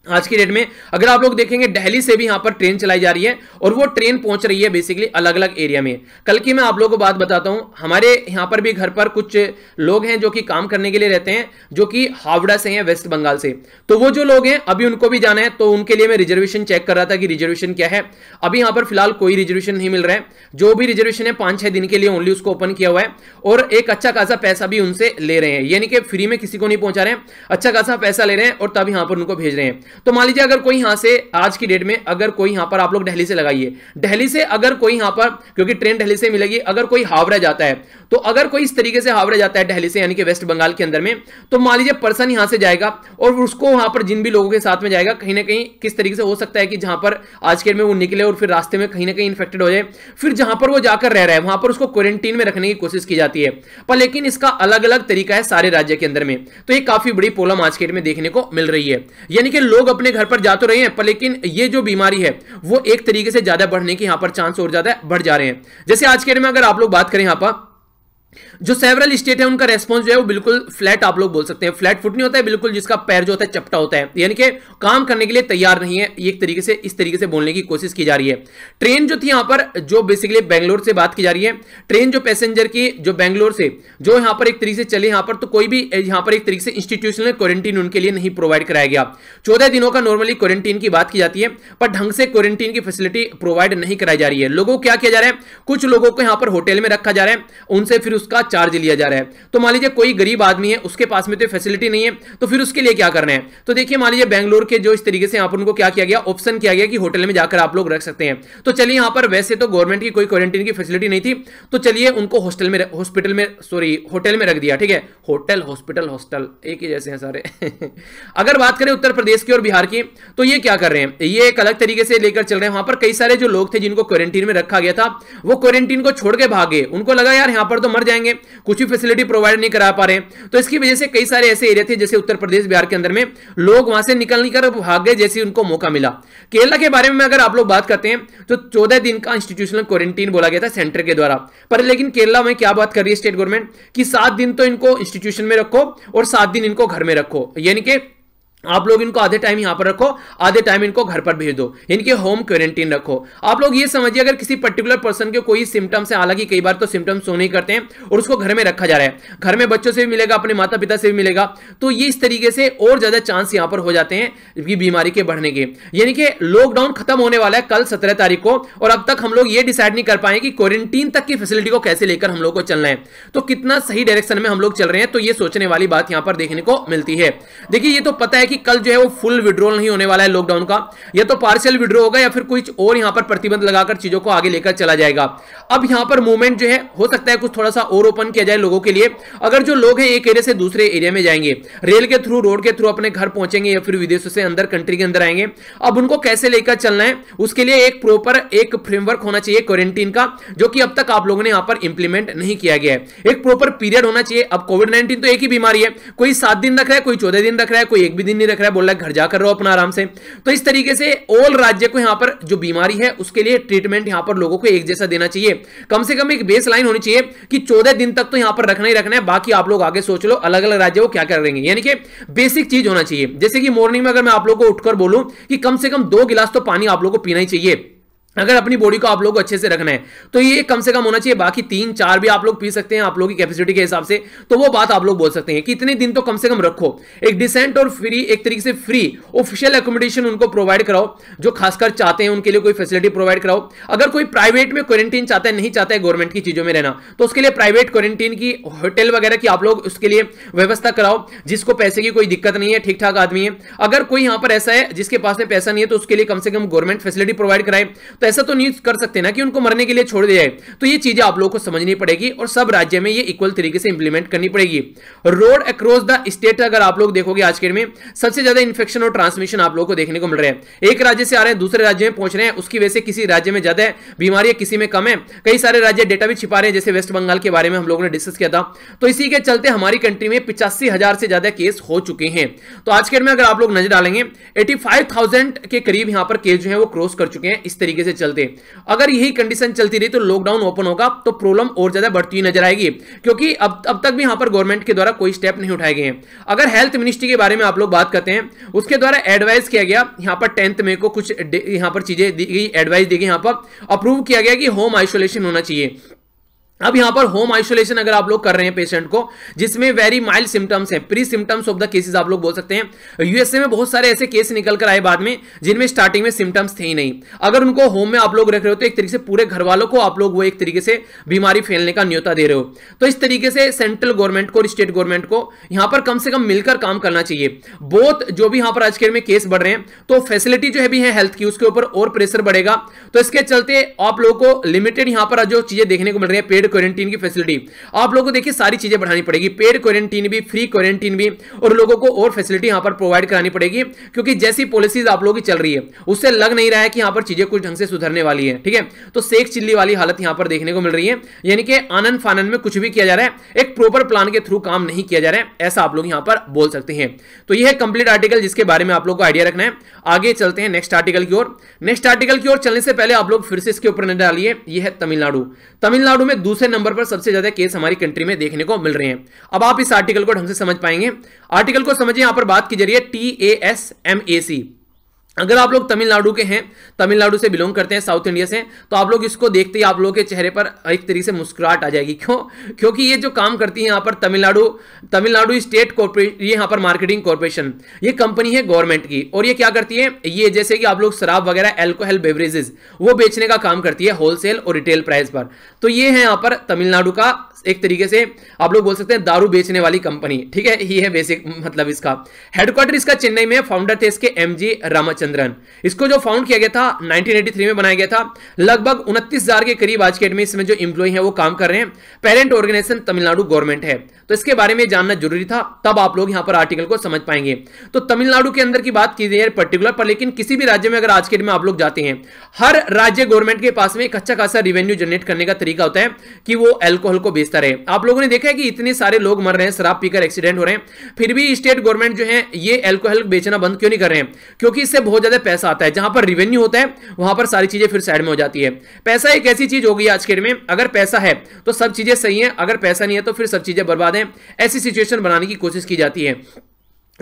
आज की डेट में अगर आप लोग देखेंगे दिल्ली से भी यहां पर ट्रेन चलाई जा रही है और वो ट्रेन पहुंच रही है बेसिकली अलग अलग एरिया में कल की मैं आप लोगों को बात बताता हूं हमारे यहां पर भी घर पर कुछ लोग हैं जो कि काम करने के लिए रहते हैं जो कि हावड़ा से हैं वेस्ट बंगाल से तो वो जो लोग हैं अभी उनको भी जाना है तो उनके लिए मैं रिजर्वेशन चेक कर रहा था कि रिजर्वेशन क्या है अभी यहां पर फिलहाल कोई रिजर्वेशन नहीं मिल रहा है जो भी रिजर्वेशन है पांच छह दिन के लिए ओनली उसको ओपन किया हुआ है और एक अच्छा खासा पैसा भी उनसे ले रहे हैं यानी कि फ्री में किसी को नहीं पहुंचा रहे हैं अच्छा खासा पैसा ले रहे हैं और तब यहां पर उनको भेज रहे हैं तो मान लीजिए अगर कोई यहां से आज की डेट में अगर कोई यहां पर आप लोग दिल्ली से लगाइए दिल्ली से अगर कोई यहां पर क्योंकि ट्रेन दिल्ली से मिलेगी अगर कोई हावड़ा जाता है तो अगर कोई इस तरीके से हावड़ा जाता है दिल्ली से यानी कि वेस्ट बंगाल के अंदर में तो मान लीजिए पर्सन यहां से जाएगा और उसको वहां पर जिन भी लोगों के साथ में जाएगा कहीं ना कहीं किस तरीके से हो सकता है कि जहां पर आज के डेट में वो निकले और फिर रास्ते में कहीं ना कहीं इन्फेक्टेड हो जाए फिर जहां पर वो जाकर रह रहा है वहां पर उसको क्वारंटीन में रखने की कोशिश की जाती है पर लेकिन इसका अलग अलग तरीका है सारे राज्य के अंदर में तो ये काफी बड़ी प्रॉब्लम आज के डेट में देखने को मिल रही है यानी कि लोग अपने घर पर जा तो रहे हैं पर लेकिन ये जो बीमारी है वो एक तरीके से ज्यादा बढ़ने के यहां पर चांस और ज्यादा बढ़ जा रहे हैं जैसे आज के डेट में अगर आप लोग बात करें यहां पर जो सेवरल स्टेट है उनका रेस्पॉन्स जो है वो बिल्कुल फ्लैट आप लोग बोल सकते हैं फ्लैट फुट नहीं होता है बिल्कुल जिसका पैर जो होता है चपटा होता है यानी कि काम करने के लिए तैयार नहीं है एक तरीके से इस तरीके से बोलने की कोशिश की जा रही है ट्रेन जो थी यहां पर जो बेसिकली बैंगलोर से बात की जा रही है ट्रेन जो पैसेंजर की जो बैंगलोर से जो यहां पर एक तरीके से चले यहां पर तो कोई भी यहां पर एक तरीके से इंस्टीट्यूशनल क्वारंटीन उनके लिए नहीं प्रोवाइड कराया गया चौदह दिनों का नॉर्मली क्वारंटीन की बात की जाती है पर ढंग से क्वारंटीन की फैसिलिटी प्रोवाइड नहीं कराई जा रही है लोगों को क्या किया जा रहा है कुछ लोगों को यहां पर होटल में रखा जा रहा है उनसे फिर उसका चार्ज लिया जा रहा है तो मान लीजिए कोई गरीब आदमी है उसके पास में तो फैसिलिटी नहीं है तो फिर उसके लिए क्या करना है तो देखिए मान लीजिए बैंगलोर के जो इस तरीके से यहाँ पर उनको क्या किया गया ऑप्शन किया गया कि होटल में जाकर आप लोग रख सकते हैं तो चलिए यहाँ पर वैसे तो गवर्नमेंट की कोई क्वारंटीन की फैसिलिटी नहीं थी तो चलिए उनको हॉस्टल में हॉस्पिटल में सॉरी होटल में रख दिया ठीक है होटल हॉस्पिटल हॉस्टल एक ही जैसे हैं सारे अगर बात करें उत्तर प्रदेश की और बिहार की तो ये क्या कर रहे हैं ये एक अलग तरीके से लेकर चल रहे हैं वहां पर कई सारे जो लोग थे जिनको क्वारंटीन में रखा गया था वो क्वारंटीन को छोड़ के भागे उनको लगा यार यहां पर तो मर जाएंगे कुछ भी फैसिलिटी प्रोवाइड नहीं करा पा रहे तो इसकी वजह से कई सारे ऐसे एरिया थे जैसे उत्तर प्रदेश बिहार के अंदर में लोग वहां से निकल निकल भाग गए जैसे उनको मौका मिला केरला के बारे में अगर आप लोग बात करते हैं तो चौदह दिन का इंस्टीट्यूशनल क्वारंटीन बोला गया था सेंटर के द्वारा पर लेकिन केरला में क्या बात कर रही है स्टेट गवर्नमेंट की सात दिन तो इनको इंस्टीट्यूशन में रखो और सात दिन इनको घर में रखो यानी कि आप लोग इनको आधे टाइम यहां पर रखो आधे टाइम इनको घर पर भेज दो इनके होम क्वारंटीन रखो आप लोग ये समझिए अगर किसी पर्टिकुलर पर्सन के कोई सिम्टम्स है हालांकि कई बार तो सिम्टम्स शो नहीं करते हैं और उसको घर में रखा जा रहा है घर में बच्चों से भी मिलेगा अपने माता पिता से भी मिलेगा तो ये इस तरीके से और ज़्यादा चांस यहाँ पर हो जाते हैं बीमारी के बढ़ने के यानी कि लॉकडाउन खत्म होने वाला है कल सत्रह तारीख को और अब तक हम लोग ये डिसाइड नहीं कर पाए कि क्वारंटीन तक की फैसिलिटी को कैसे लेकर हम लोग को चलना है तो कितना सही डायरेक्शन में हम लोग चल रहे हैं तो ये सोचने वाली बात यहां पर देखने को मिलती है देखिए ये तो पता है है कि कल जो है वो फुल विड्रोल नहीं होने वाला है लॉकडाउन का या तो पार्शियल विड्रो होगा या फिर कुछ और यहां पर प्रतिबंध लगाकर चीजों को आगे लेकर चला जाएगा अब यहां पर मूवमेंट जो है हो सकता है कुछ थोड़ा सा और ओपन किया जाए लोगों के लिए अगर जो लोग हैं एक एरिया से दूसरे एरिया में जाएंगे रेल के थ्रू रोड के थ्रू अपने घर पहुंचेंगे या फिर विदेशों से अंदर कंट्री के अंदर आएंगे अब उनको कैसे लेकर चलना है उसके लिए एक प्रॉपर एक फ्रेमवर्क होना चाहिए क्वारंटीन का जो कि अब तक आप लोगों ने यहां पर इंप्लीमेंट नहीं किया गया है एक प्रॉपर पीरियड होना चाहिए अब कोविड नाइनटीन तो एक ही बीमारी है कोई सात दिन रख रहा है कोई चौदह दिन रख रहा है कोई एक भी दिन नहीं रख रहा है बोल रहा है घर जाकर रहो अपना आराम से तो इस तरीके से ऑल राज्य को यहाँ पर जो बीमारी है उसके लिए ट्रीटमेंट यहाँ पर लोगों को एक जैसा देना चाहिए कम से कम एक बेस लाइन होनी चाहिए कि चौदह दिन तक तो यहाँ पर रखना ही रखना है बाकी आप लोग आगे सोच लो अलग अलग राज्य वो क्या करेंगे यानी कि बेसिक चीज होना चाहिए जैसे कि मॉर्निंग में अगर मैं आप लोग को उठकर बोलूँ कि कम से कम दो गिलास तो पानी आप लोग को पीना ही चाहिए अगर अपनी बॉडी को आप लोग अच्छे से रखना है तो ये कम से कम होना चाहिए बाकी तीन चार भी आप लोग पी सकते हैं आप लोगों की कैपेसिटी के हिसाब से तो वो बात आप लोग बोल सकते हैं कि इतने दिन तो कम से कम रखो एक डिसेंट और फ्री एक तरीके से फ्री ऑफिशियल एकोमोडेशन उनको प्रोवाइड कराओ जो खासकर चाहते हैं उनके लिए कोई फैसिलिटी प्रोवाइड कराओ अगर कोई प्राइवेट में क्वारंटीन चाहता है नहीं चाहता है गवर्नमेंट की चीजों में रहना तो उसके लिए प्राइवेट क्वारंटीन की होटल वगैरह की आप लोग उसके लिए व्यवस्था कराओ जिसको पैसे की कोई दिक्कत नहीं है ठीक ठाक आदमी है अगर कोई यहां पर ऐसा है जिसके पास में पैसा नहीं है तो उसके लिए कम से कम गवर्नमेंट फैसिलिटी प्रोवाइड कराए तो ऐसा तो नहीं कर सकते ना कि उनको मरने के लिए छोड़ दिया जाए तो ये चीजें आप लोगों को समझनी पड़ेगी और सब राज्य में ये इक्वल तरीके से इंप्लीमेंट करनी पड़ेगी रोड अक्रॉस द स्टेट अगर आप लोग देखोगे आज के में सबसे ज्यादा इन्फेक्शन और ट्रांसमिशन आप लोगों को देखने को मिल रहा है एक राज्य से आ रहे हैं दूसरे राज्य में पहुंच रहे हैं उसकी वजह से किसी राज्य में ज्यादा बीमारियां किसी में कम है कई सारे राज्य डेटा भी छिपा रहे हैं जैसे वेस्ट बंगाल के बारे में हम लोगों ने डिस्कस किया था तो इसी के चलते हमारी कंट्री में पिचासी से ज्यादा केस हो चुके हैं तो आज के में अगर आप लोग नजर डालेंगे एटी के करीब यहां पर केस जो है वो क्रॉस कर चुके हैं इस तरीके से चलते अगर यही कंडीशन चलती रही तो लॉकडाउन ओपन होगा तो प्रॉब्लम और ज़्यादा बढ़ती नजर आएगी क्योंकि अब अब तक भी यहां पर गवर्नमेंट के द्वारा कोई स्टेप नहीं उठाए गए हैं अगर हेल्थ मिनिस्ट्री के बारे में आप लोग बात करते हैं उसके द्वारा एडवाइस किया गया यहां पर टेंथ मे को कुछ यहां पर चीज़ें दी गई एडवाइस दी गई यहां पर अप्रूव किया गया कि होम आइसोलेशन होना चाहिए अब यहां पर होम आइसोलेशन अगर आप लोग कर रहे हैं पेशेंट को जिसमें वेरी माइल्ड सिम्टम्स हैं pre symptoms of the cases आप लोग बोल सकते हैं यूएसए में बहुत सारे ऐसे केस निकल कर आए बाद में जिनमें स्टार्टिंग में सिम्टम्स थे ही नहीं अगर उनको होम में आप लोग रख रहे हो तो एक तरीके से पूरे घर वालों को आप लोग वो एक तरीके से बीमारी फैलने का न्योता दे रहे हो तो इस तरीके से सेंट्रल गवर्नमेंट को और स्टेट गवर्नमेंट को यहां पर कम से कम मिलकर काम करना चाहिए बोथ जो भी यहां पर आज के में केस बढ़ रहे हैं तो फैसिलिटी जो है भी है हेल्थ की उसके ऊपर और प्रेशर बढ़ेगा तो इसके चलते आप लोगों को लिमिटेड यहां पर जो चीजें देखने को मिल रही है पेड पेड क्वारंटीन की फैसिलिटी आप लोगों को देखिए सारी चीजें बढ़ानी पड़ेगी पेड क्वारंटीन भी फ्री क्वारंटीन भी और लोगों को और फैसिलिटी यहां पर प्रोवाइड करानी पड़ेगी क्योंकि जैसी पॉलिसीज आप लोगों की चल रही है उससे लग नहीं रहा है कि यहां पर चीजें कुछ ढंग से सुधरने वाली है ठीक है तो सेक चिल्ली वाली हालत यहां पर देखने को मिल रही है यानी कि आनंद फानंद में कुछ भी किया जा रहा है एक प्रॉपर प्लान के थ्रू काम नहीं किया जा रहा है ऐसा आप लोग यहां पर बोल सकते हैं तो यह कंप्लीट आर्टिकल जिसके बारे में आप लोग को आइडिया रखना है आगे चलते हैं नेक्स्ट आर्टिकल की ओर नेक्स्ट आर्टिकल की ओर चलने से पहले आप लोग फिर से इसके ऊपर नजर डालिए यह है तमिलनाडु तमिलनाडु में दूसरे दूसरे नंबर पर सबसे ज्यादा केस हमारी कंट्री में देखने को मिल रहे हैं अब आप इस आर्टिकल को ढंग से समझ पाएंगे आर्टिकल को समझिए यहां पर बात की जा रही है T A S M A C अगर आप लोग तमिलनाडु के हैं तमिलनाडु से बिलोंग करते हैं साउथ इंडिया से तो आप लोग इसको देखते ही आप लोगों के चेहरे पर एक तरीके से मुस्कुराहट आ जाएगी क्यों क्योंकि ये जो काम करती है यहाँ पर तमिलनाडु तमिलनाडु स्टेट कॉर्पोरेशन ये यहाँ पर मार्केटिंग कॉर्पोरेशन ये कंपनी है गवर्नमेंट की और ये क्या करती है ये जैसे कि आप लोग शराब वगैरह एल्कोहल बेवरेजेज वो बेचने का काम करती है होलसेल और रिटेल प्राइस पर तो ये है यहाँ पर तमिलनाडु का एक तरीके से आप लोग बोल सकते हैं दारू बेचने वाली कंपनी ठीक है ये है बेसिक मतलब इसका हेडक्वार्टर इसका चेन्नई में फाउंडर थे इसके एम जी रामाचंद्र चंद्रन इसको जो फाउंड किया गया था 1983 में बनाया गया था लगभग उनतीस के करीब आज के डेट में इसमें जो एम्प्लॉय है वो काम कर रहे हैं पेरेंट ऑर्गेनाइजेशन तमिलनाडु गवर्नमेंट है तो इसके बारे में जानना जरूरी था तब आप लोग यहां पर आर्टिकल को समझ पाएंगे तो तमिलनाडु के अंदर की बात की जाए पर्टिकुलर पर लेकिन किसी भी राज्य में अगर आज के डेट में आप लोग जाते हैं हर राज्य गवर्नमेंट के पास में एक अच्छा खासा रिवेन्यू जनरेट करने का तरीका होता है कि वो एल्कोहल को बेचता रहे आप लोगों ने देखा है कि इतने सारे लोग मर रहे हैं शराब पीकर एक्सीडेंट हो रहे हैं फिर भी स्टेट गवर्नमेंट जो है ये एल्कोहल बेचना बंद क्यों नहीं कर रहे हैं क्योंकि इससे बहुत बहुत ज़्यादा पैसा आता है जहां पर रिवेन्यू होता है वहां पर सारी चीज़ें फिर साइड में हो जाती है पैसा एक ऐसी चीज़ होगी आज के डेट में अगर पैसा है तो सब चीज़ें सही है अगर पैसा नहीं है तो फिर सब चीज़ें बर्बाद है ऐसी सिचुएशन बनाने की कोशिश की जाती है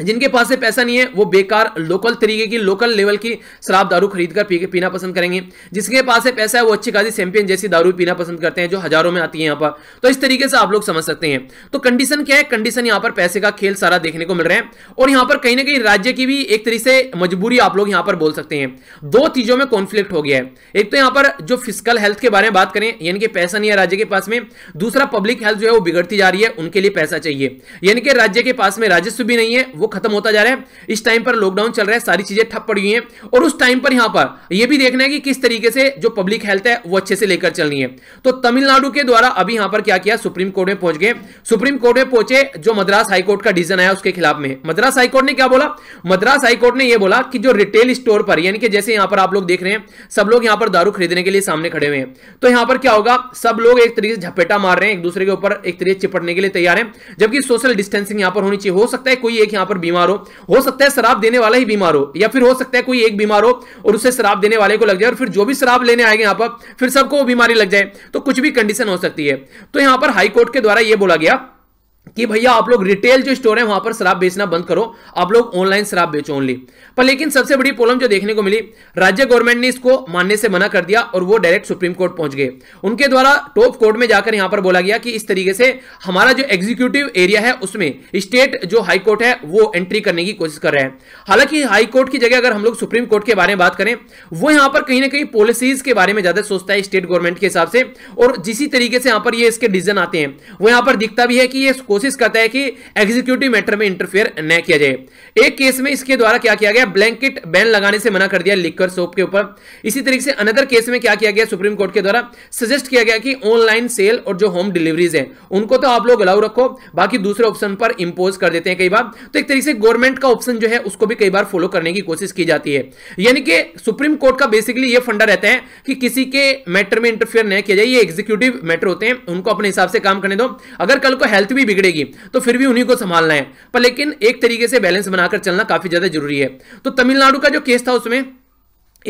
जिनके पास से पैसा नहीं है वो बेकार लोकल तरीके की लोकल लेवल की शराब दारू खरीद कर पी, पीना पसंद करेंगे जिसके पास से पैसा है वो अच्छी खासी चैंपियन जैसी दारू पीना पसंद करते हैं जो हजारों में आती है यहाँ पर तो इस तरीके से आप लोग समझ सकते हैं तो कंडीशन क्या है कंडीशन यहाँ पर पैसे का खेल सारा देखने को मिल रहा है और यहाँ पर कहीं ना कहीं राज्य की भी एक तरीके से मजबूरी आप लोग यहाँ पर बोल सकते हैं दो चीजों में कॉन्फ्लिक्ट हो गया है एक तो यहाँ पर जो फिजिकल हेल्थ के बारे में बात करें यानी कि पैसा नहीं है राज्य के पास में दूसरा पब्लिक हेल्थ जो है वो बिगड़ती जा रही है उनके लिए पैसा चाहिए यानी कि राज्य के पास में राजस्व भी नहीं है वो वो खत्म होता जा रहा है इस टाइम पर लॉकडाउन चल रहा है सारी चीजें ठप पड़ गई हैं और उस टाइम पर यहां पर ये भी देखना है कि किस तरीके से जो पब्लिक हेल्थ है वो अच्छे से लेकर चलनी है तो तमिलनाडु के द्वारा अभी यहां पर क्या किया सुप्रीम कोर्ट में पहुंच गए सुप्रीम कोर्ट में पहुंचे जो मद्रास हाईकोर्ट का डिसीजन आया उसके खिलाफ में मद्रास हाईकोर्ट ने क्या बोला मद्रास हाईकोर्ट ने यह बोला कि जो रिटेल स्टोर पर यानी कि जैसे यहां पर आप लोग देख रहे हैं सब लोग यहां पर दारू खरीदने के लिए सामने खड़े हुए हैं तो यहां पर क्या होगा सब लोग एक तरीके से झपेटा मार रहे हैं एक दूसरे के ऊपर एक तरीके से चिपटने के लिए तैयार है जबकि सोशल डिस्टेंसिंग यहां पर होनी चाहिए हो सकता है कोई एक यहां पर पर बीमार हो हो सकता है शराब देने वाला ही बीमार हो या फिर हो सकता है कोई एक बीमार हो और उसे शराब देने वाले को लग जाए और फिर जो भी शराब लेने आएंगे यहां पर फिर सबको बीमारी लग जाए तो कुछ भी कंडीशन हो सकती है तो यहां पर हाईकोर्ट के द्वारा यह बोला गया कि भैया आप लोग रिटेल जो स्टोर है वहां पर शराब बेचना बंद करो आप लोग ऑनलाइन शराब बेचो ओनली पर लेकिन सबसे बड़ी प्रॉब्लम जो देखने को मिली राज्य गवर्नमेंट ने इसको मानने से मना कर दिया और वो डायरेक्ट सुप्रीम कोर्ट पहुंच गए उनके द्वारा टॉप कोर्ट में जाकर यहां पर बोला गया कि इस तरीके से हमारा जो एग्जीक्यूटिव एरिया है उसमें स्टेट जो हाईकोर्ट है वो एंट्री करने की कोशिश कर रहे हैं हालांकि हाईकोर्ट की जगह अगर हम लोग सुप्रीम कोर्ट के बारे में बात करें वो यहां पर कहीं ना कहीं पॉलिसीज के बारे में ज्यादा सोचता है स्टेट गवर्नमेंट के हिसाब से और जिस तरीके से यहां पर ये इसके डिसीजन आते हैं वो यहां पर दिखता भी है कि ये कोशिश करता है कि एग्जीक्यूटिव मैटर में इंटरफेयर न किया जाए एक केस में इसके द्वारा क्या किया गया ब्लैंकेट बैन लगाने से मना कर दिया लिकर सोप के ऊपर इसी तरीके से अनदर केस में क्या किया गया सुप्रीम कोर्ट के द्वारा सजेस्ट किया गया कि ऑनलाइन सेल और जो होम डिलीवरीज है उनको तो आप लोग अलाउ रखो बाकी दूसरे ऑप्शन पर इंपोज कर देते हैं कई बार तो एक तरीके से गवर्नमेंट का ऑप्शन जो है उसको भी कई बार फॉलो करने की कोशिश की जाती है यानी कि सुप्रीम कोर्ट का बेसिकली ये फंडा रहता है कि किसी के मैटर में इंटरफेयर न किया जाए ये एग्जीक्यूटिव मैटर होते हैं उनको अपने हिसाब से काम करने दो अगर कल को हेल्थ भी बिगड़े बिगड़ेगी तो फिर भी उन्हीं को संभालना है पर लेकिन एक तरीके से बैलेंस बनाकर चलना काफी ज्यादा जरूरी है तो तमिलनाडु का जो केस था उसमें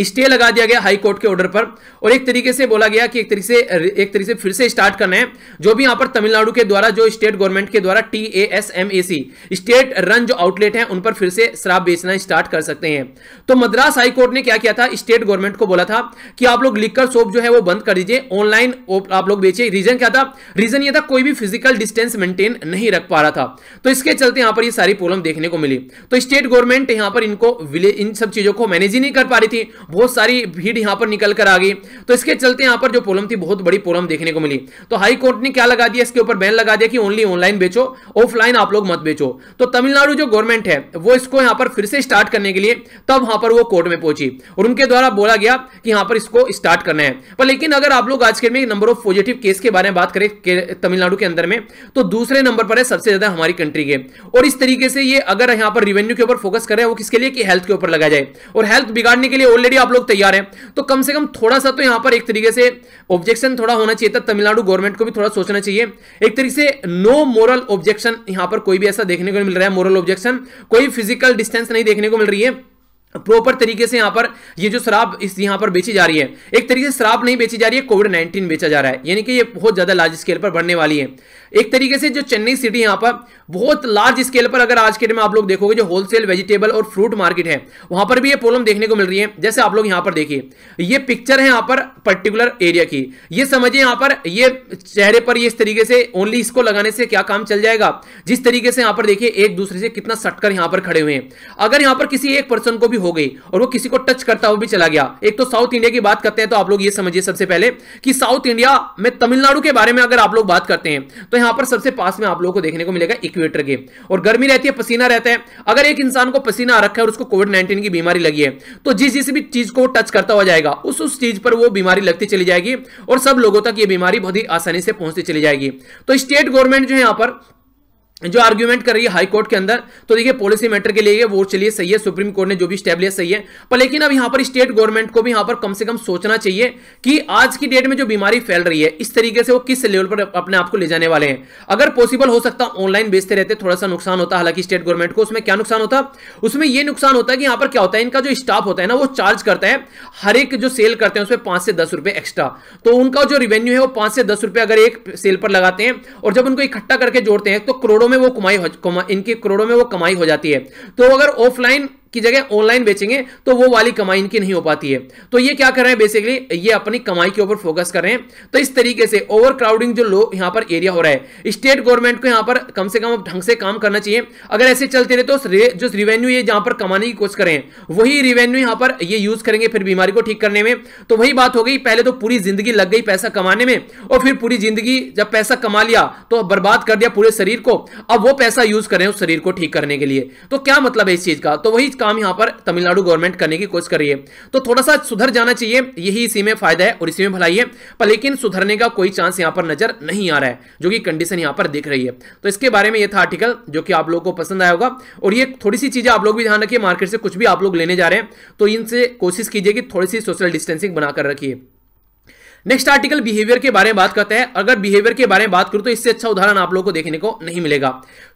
स्टे लगा दिया गया हाई कोर्ट के ऑर्डर पर और एक तरीके से बोला गया कि एक तरीके से एक तरीके से फिर से स्टार्ट करना है जो भी यहां पर तमिलनाडु के द्वारा जो स्टेट गवर्नमेंट के द्वारा T A S M A C state run जो आउटलेट है उन पर फिर से शराब बेचना स्टार्ट कर सकते हैं तो मद्रास हाई कोर्ट ने क्या किया था स्टेट गवर्नमेंट को बोला था कि आप लोग लिकर शॉप जो है वो बंद कर दीजिए ऑनलाइन आप लोग बेचे रीजन क्या था रीजन ये था कोई भी फिजिकल डिस्टेंस मेंटेन नहीं रख पा रहा था तो इसके चलते यहां पर ये सारी प्रॉब्लम देखने को मिली तो स्टेट गवर्नमेंट यहां पर इनको इन सब चीजों को मैनेज ही नहीं कर पा रही थी बहुत सारी भीड़ यहां पर निकल कर आ गई तो इसके चलते यहां पर जो प्रॉब्लम थी बहुत बड़ी प्रॉब्लम देखने को मिली तो हाई कोर्ट ने क्या लगा दिया इसके ऊपर बैन लगा दिया कि ओनली ऑनलाइन बेचो ऑफलाइन आप लोग मत बेचो तो तमिलनाडु जो गवर्नमेंट है वो इसको यहां पर फिर से स्टार्ट करने के लिए तब वहां पर वो कोर्ट में पहुंची और उनके द्वारा बोला गया कि यहां पर इसको स्टार्ट करना है पर लेकिन अगर आप लोग आज के में नंबर ऑफ पॉजिटिव केस के बारे में बात करें तमिलनाडु के अंदर में तो दूसरे नंबर पर है सबसे ज्यादा हमारी कंट्री के और इस तरीके से ये अगर यहां पर रेवेन्यू के ऊपर फोकस कर रहे हैं वो किसके लिए कि हेल्थ के ऊपर लगा जाए और हेल्थ बिगाड़ने के लिए ऑलरेडी आप लोग तैयार हैं तो कम से कम थोड़ा सा तो यहाँ पर एक तरीके से ऑब्जेक्शन थोड़ा होना चाहिए था तमिलनाडु गवर्नमेंट को भी थोड़ा सोचना चाहिए एक तरीके से नो मोरल ऑब्जेक्शन यहाँ पर कोई भी ऐसा देखने को मिल रहा है मोरल ऑब्जेक्शन कोई फिजिकल डिस्टेंस नहीं देखने को मिल रही है प्रॉपर तरीके से यहाँ पर ये जो शराब इस यहाँ पर बेची जा रही है एक तरीके से शराब नहीं बेची जा रही है कोविड नाइन्टीन बेचा जा रहा है यानी कि ये बहुत ज़्यादा लार्ज स्केल पर बढ़ने वाली है एक तरीके से जो चेन्नई सिटी यहाँ पर बहुत लार्ज स्केल पर अगर आज के डेट में आप लोग देखोगे जो होलसेल वेजिटेबल और फ्रूट मार्केट है वहां पर भी ये प्रॉब्लम देखने को मिल रही है जैसे आप लोग यहाँ पर देखिए ये पिक्चर है यहाँ पर पर्टिकुलर एरिया की ये समझिए यहाँ पर ये चेहरे पर ये इस तरीके से ओनली इसको लगाने से क्या काम चल जाएगा जिस तरीके से यहाँ पर देखिए एक दूसरे से कितना सटकर यहाँ पर खड़े हुए हैं अगर यहाँ पर किसी एक पर्सन को भी भी हो गई और वो किसी को टच करता हुआ भी चला गया एक तो साउथ इंडिया की बात करते हैं तो आप लोग ये समझिए सबसे पहले कि साउथ इंडिया में तमिलनाडु के बारे में अगर आप लोग बात करते हैं तो यहां पर सबसे पास में आप लोगों को देखने को मिलेगा इक्वेटर के और गर्मी रहती है पसीना रहता है अगर एक इंसान को पसीना रखा है और उसको कोविड नाइन्टीन की बीमारी लगी है तो जिस जिस भी चीज को टच करता हुआ जाएगा उस उस चीज पर वो बीमारी लगती चली जाएगी और सब लोगों तक ये बीमारी बहुत ही आसानी से पहुंचती चली जाएगी तो स्टेट गवर्नमेंट जो है यहां पर जो आर्ग्यूमेंट कर रही है हाई कोर्ट के अंदर तो देखिए पॉलिसी मैटर के लिए वो चलिए सही है सुप्रीम कोर्ट ने जो भी स्टेप लिया सही है पर लेकिन अब यहां पर स्टेट गवर्नमेंट को भी यहां पर कम से कम सोचना चाहिए कि आज की डेट में जो बीमारी फैल रही है इस तरीके से वो किस लेवल पर अपने आप को ले जाने वाले हैं अगर पॉसिबल हो सकता ऑनलाइन बेचते रहते थोड़ा सा नुकसान होता हालांकि स्टेट गवर्नमेंट को उसमें क्या नुकसान होता उसमें यह नुकसान होता है कि यहां पर क्या होता है इनका जो स्टाफ होता है ना वो चार्ज करता है हर एक जो सेल करते हैं उसमें पांच से दस रुपए एक्स्ट्रा तो उनका जो रिवेन्यू है वो पांच से दस रुपए अगर एक सेल पर लगाते हैं और जब उनको इकट्ठा करके जोड़ते हैं तो करोड़ों करोड़ों में वो कमाई इनकी करोड़ों में वो कमाई हो जाती है तो अगर ऑफलाइन की जगह ऑनलाइन बेचेंगे तो वो वाली कमाई इनकी नहीं हो पाती है तो ये क्या कर रहे हैं बेसिकली ये अपनी कमाई के ऊपर फोकस कर रहे हैं तो इस तरीके से ओवर क्राउडिंग जो लोग यहाँ पर एरिया हो रहा है स्टेट गवर्नमेंट को यहाँ पर कम से कम ढंग से काम करना चाहिए अगर ऐसे चलते रहे तो जो रिवेन्यू ये जहां पर कमाने की कोशिश करें वही रिवेन्यू यहाँ पर ये यूज करेंगे फिर बीमारी को ठीक करने में तो वही बात हो गई पहले तो पूरी जिंदगी लग गई पैसा कमाने में और फिर पूरी जिंदगी जब पैसा कमा लिया तो बर्बाद कर दिया पूरे शरीर को अब वो पैसा यूज करें उस शरीर को ठीक करने के लिए तो क्या मतलब है इस चीज का तो वही काम यहां पर तमिलनाडु गवर्नमेंट करने की कोशिश कर रही है तो थोड़ा सा सुधर जाना चाहिए यही इसी में फायदा है और इसी में भलाई है पर लेकिन सुधरने का कोई चांस यहां पर नजर नहीं आ रहा है जो कि कंडीशन यहां पर दिख रही है तो इसके बारे में यह था आर्टिकल जो कि आप लोग को पसंद आया होगा और ये थोड़ी सी चीजें आप लोग भी ध्यान रखिए मार्केट से कुछ भी आप लोग लेने जा रहे हैं तो इनसे कोशिश कीजिए कि थोड़ी सी सोशल डिस्टेंसिंग बनाकर रखिए नेक्स्ट आर्टिकल बिहेवियर के बारे में बात करते हैं अगर बिहेवियर के बारे में बात करूं तो इससे अच्छा उदाहरण आप लोगों को देखने को नहीं मिलेगा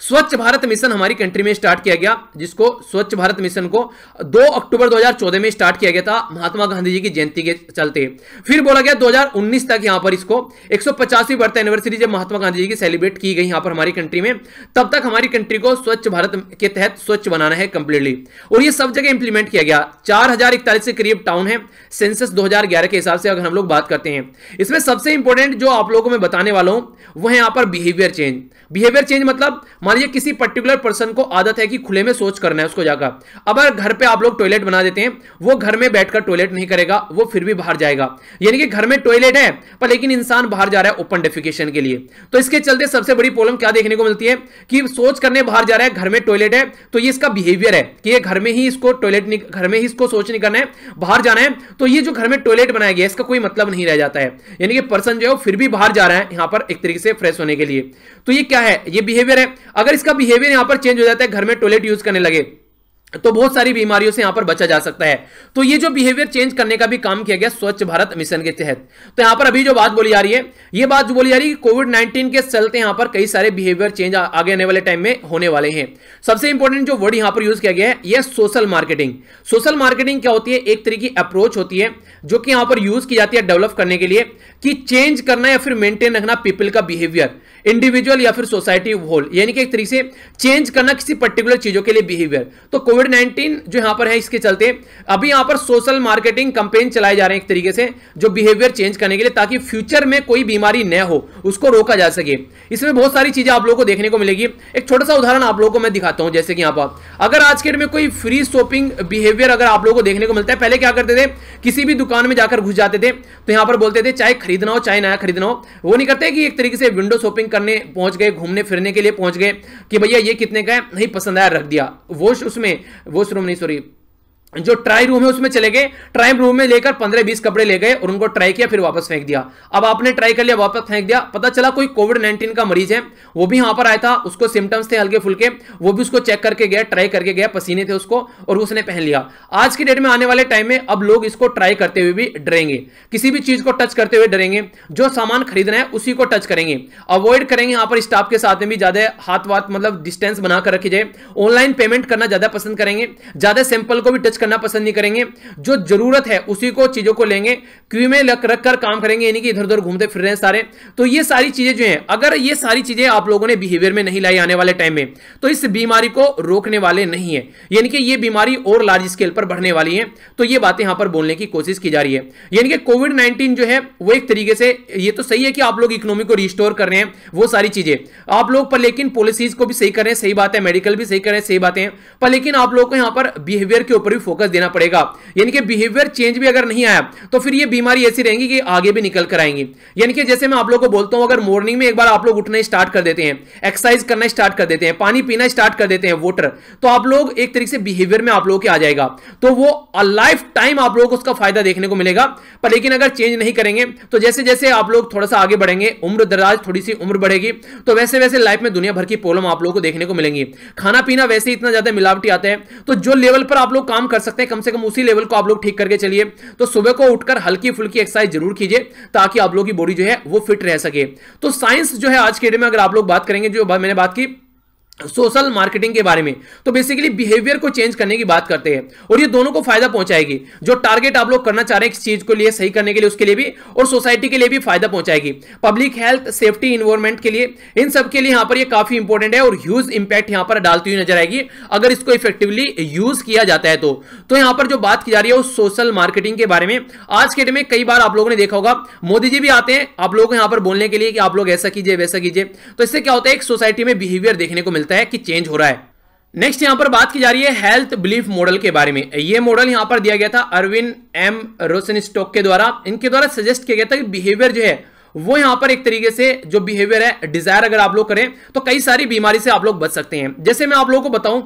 स्वच्छ भारत मिशन हमारी कंट्री में स्टार्ट किया गया जिसको स्वच्छ भारत मिशन को 2 अक्टूबर 2014 में स्टार्ट किया गया था महात्मा गांधी जी की जयंती के चलते फिर बोला गया दो तक यहां पर इसको एक बर्थ एनिवर्सरी जब महात्मा गांधी जी की सेलिब्रेट की गई यहां पर हमारी कंट्री में तब तक हमारी कंट्री को स्वच्छ भारत के तहत स्वच्छ बनाना है कंप्लीटली और ये सब जगह इंप्लीमेंट किया गया चार के करीब टाउन है सेंसस दो के हिसाब से अगर हम लोग बात करते हैं हैं इसमें सबसे इंपॉर्टेंट जो आप लोगों को मैं बताने वाला हूं वह है यहां पर बिहेवियर चेंज बिहेवियर चेंज मतलब मान लीजिए किसी पर्टिकुलर पर्सन को आदत है कि खुले में सोच करना है उसको जाकर अब अगर घर पे आप लोग टॉयलेट बना देते हैं वो घर में बैठकर टॉयलेट नहीं करेगा वो फिर भी बाहर जाएगा यानी कि घर में टॉयलेट है पर लेकिन इंसान बाहर जा रहा है ओपन डेफिकेशन के लिए तो इसके चलते सबसे बड़ी प्रॉब्लम क्या देखने को मिलती है कि सोच करने बाहर जा रहा है घर में टॉयलेट है तो ये इसका बिहेवियर है कि ये घर में ही इसको टॉयलेट घर में ही इसको सोच नहीं करना है बाहर जाना है तो ये जो घर में टॉयलेट बनाया गया इसका कोई मतलब नहीं रह जाता जाता है यानी कि पर्सन जो है फिर भी बाहर जा रहा है यहाँ पर एक तरीके से फ्रेश होने के लिए तो ये क्या है ये बिहेवियर है अगर इसका बिहेवियर यहाँ पर चेंज हो जाता है घर में टॉयलेट यूज करने लगे तो बहुत सारी बीमारियों से यहां पर बचा जा सकता है तो ये जो बिहेवियर चेंज करने का भी काम किया गया स्वच्छ भारत मिशन के तहत तो यहां पर अभी जो बात बोली जा रही है ये बात जो बोली जा रही है कोविड 19 के चलते यहां पर कई सारे बिहेवियर चेंज आगे आने वाले टाइम में होने वाले हैं सबसे इंपॉर्टेंट जो वर्ड यहां पर यूज किया गया है यह सोशल मार्केटिंग सोशल मार्केटिंग क्या होती है एक तरह की अप्रोच होती है जो कि यहां पर यूज की जाती है डेवलप करने के लिए कि चेंज करना या फिर मेंटेन रखना पीपल का बिहेवियर इंडिविजुअल या फिर सोसाइटी होल यानी कि एक तरीके से चेंज करना किसी पर्टिकुलर चीजों के लिए बिहेवियर तो कोविड कोविड नाइनटीन जो यहाँ पर है इसके चलते अभी यहां पर सोशल मार्केटिंग कंपेन चलाए जा रहे हैं एक तरीके से जो बिहेवियर चेंज करने के लिए ताकि फ्यूचर में कोई बीमारी न हो उसको रोका जा सके इसमें बहुत सारी चीज़ें आप लोगों को देखने को मिलेगी एक छोटा सा उदाहरण आप लोगों को मैं दिखाता हूं जैसे कि यहां पर अगर आज के डेट में कोई फ्री शॉपिंग बिहेवियर अगर आप लोगों को देखने को मिलता है पहले क्या करते थे किसी भी दुकान में जाकर घुस जाते थे तो यहाँ पर बोलते थे चाहे खरीदना हो चाहे नया खरीदना हो वो नहीं करते कि एक तरीके से विंडो शॉपिंग करने पहुंच गए घूमने फिरने के लिए पहुंच गए कि भैया ये कितने का है नहीं पसंद आया रख दिया वो उसमें वो श्रोमणी सॉरी जो ट्राई रूम है उसमें चले गए ट्राई रूम में लेकर पंद्रह बीस कपड़े ले गए और उनको ट्राई किया फिर वापस फेंक दिया अब आपने ट्राई कर लिया वापस फेंक दिया पता चला कोई कोविड नाइन्टीन का मरीज है वो भी यहां पर आया था उसको सिम्टम्स थे हल्के फुल्के वो भी उसको चेक करके गया ट्राई करके गया पसीने थे उसको और उसने पहन लिया आज की डेट में आने वाले टाइम में अब लोग इसको ट्राई करते हुए भी डरेंगे किसी भी चीज को टच करते हुए डरेंगे जो सामान खरीदना है उसी को टच करेंगे अवॉइड करेंगे यहाँ पर स्टाफ के साथ में भी ज्यादा हाथ वाथ मतलब डिस्टेंस बनाकर रखी जाए ऑनलाइन पेमेंट करना ज्यादा पसंद करेंगे ज्यादा सैंपल को भी टच करना पसंद नहीं करेंगे जो जरूरत है उसी को चीजों को लेंगे क्यू में लग रख कर काम करेंगे यानी कि इधर उधर घूमते फिर रहे हैं सारे तो ये सारी चीजें जो है अगर ये सारी चीजें आप लोगों ने बिहेवियर में नहीं लाई आने वाले टाइम में तो इस बीमारी को रोकने वाले नहीं है यानी कि ये बीमारी और लार्ज स्केल पर बढ़ने वाली है तो ये बातें यहां पर बोलने की कोशिश की जा रही है यानी कि कोविड नाइनटीन जो है वो एक तरीके से ये तो सही है कि आप लोग इकोनॉमी को रिस्टोर कर रहे हैं वो सारी चीजें आप लोग पर लेकिन पॉलिसीज को भी सही कर रहे हैं सही बात है मेडिकल भी सही कर रहे हैं सही बातें पर लेकिन आप लोग को यहां पर बिहेवियर के ऊपर भी फोकस देना पड़ेगा यानी कि बिहेवियर चेंज भी अगर नहीं आया तो फिर ये बीमारी ऐसी रहेंगी कि आगे भी निकल कर आएंगी यानी कि जैसे मैं आप लोग को बोलता हूं अगर मॉर्निंग में एक बार आप लोग उठना स्टार्ट कर देते हैं एक्सरसाइज करना स्टार्ट कर देते हैं पानी पीना स्टार्ट कर देते हैं वोटर तो आप लोग एक तरीके से बिहेवियर में आप लोगों के आ जाएगा तो वो लाइफ टाइम आप लोगों को उसका फायदा देखने को मिलेगा पर लेकिन अगर चेंज नहीं करेंगे तो जैसे जैसे आप लोग थोड़ा सा आगे बढ़ेंगे उम्र दराज थोड़ी सी उम्र बढ़ेगी तो वैसे वैसे लाइफ में दुनिया भर की प्रॉब्लम आप लोगों को देखने को मिलेंगी खाना पीना वैसे ही इतना ज्यादा मिलावटी आता है तो जो लेवल पर आप लोग काम कर कर सकते हैं कम से कम उसी लेवल को आप लोग ठीक करके चलिए तो सुबह को उठकर हल्की फुल्की एक्सरसाइज जरूर कीजिए ताकि आप लोग की बॉडी जो है वो फिट रह सके तो साइंस जो है आज के डेट में अगर आप लोग बात करेंगे जो मैंने बात की सोशल मार्केटिंग के बारे में तो बेसिकली बिहेवियर को चेंज करने की बात करते हैं और ये दोनों को फायदा पहुंचाएगी जो टारगेट आप लोग करना चाह रहे हैं इस चीज को लिए सही करने के लिए उसके लिए भी और सोसाइटी के लिए भी फायदा पहुंचाएगी पब्लिक हेल्थ सेफ्टी इन्वायरमेंट के लिए इन सब के लिए यहां पर ये काफी इंपॉर्टेंट है और ह्यूज इंपैक्ट यहां पर डालती हुई नजर आएगी अगर इसको इफेक्टिवली यूज किया जाता है तो, तो यहां पर जो बात की जा रही है सोशल मार्केटिंग के बारे में आज के डेट में कई बार आप लोगों ने देखा होगा मोदी जी भी आते हैं आप लोग को यहां पर बोलने के लिए कि आप लोग ऐसा कीजिए वैसा कीजिए तो इससे क्या होता है एक सोसाइटी में बिहेवियर देखने को मिलता सकता है कि चेंज हो रहा है नेक्स्ट यहां पर बात की जा रही है हेल्थ बिलीफ मॉडल के बारे में यह मॉडल यहां पर दिया गया था अरविंद एम रोशन स्टॉक के द्वारा इनके द्वारा सजेस्ट किया गया था कि बिहेवियर जो है वो यहां पर एक तरीके से जो बिहेवियर है डिजायर अगर आप लोग करें तो कई सारी बीमारी से आप लोग बच सकते हैं जैसे मैं आप लोगों को बताऊं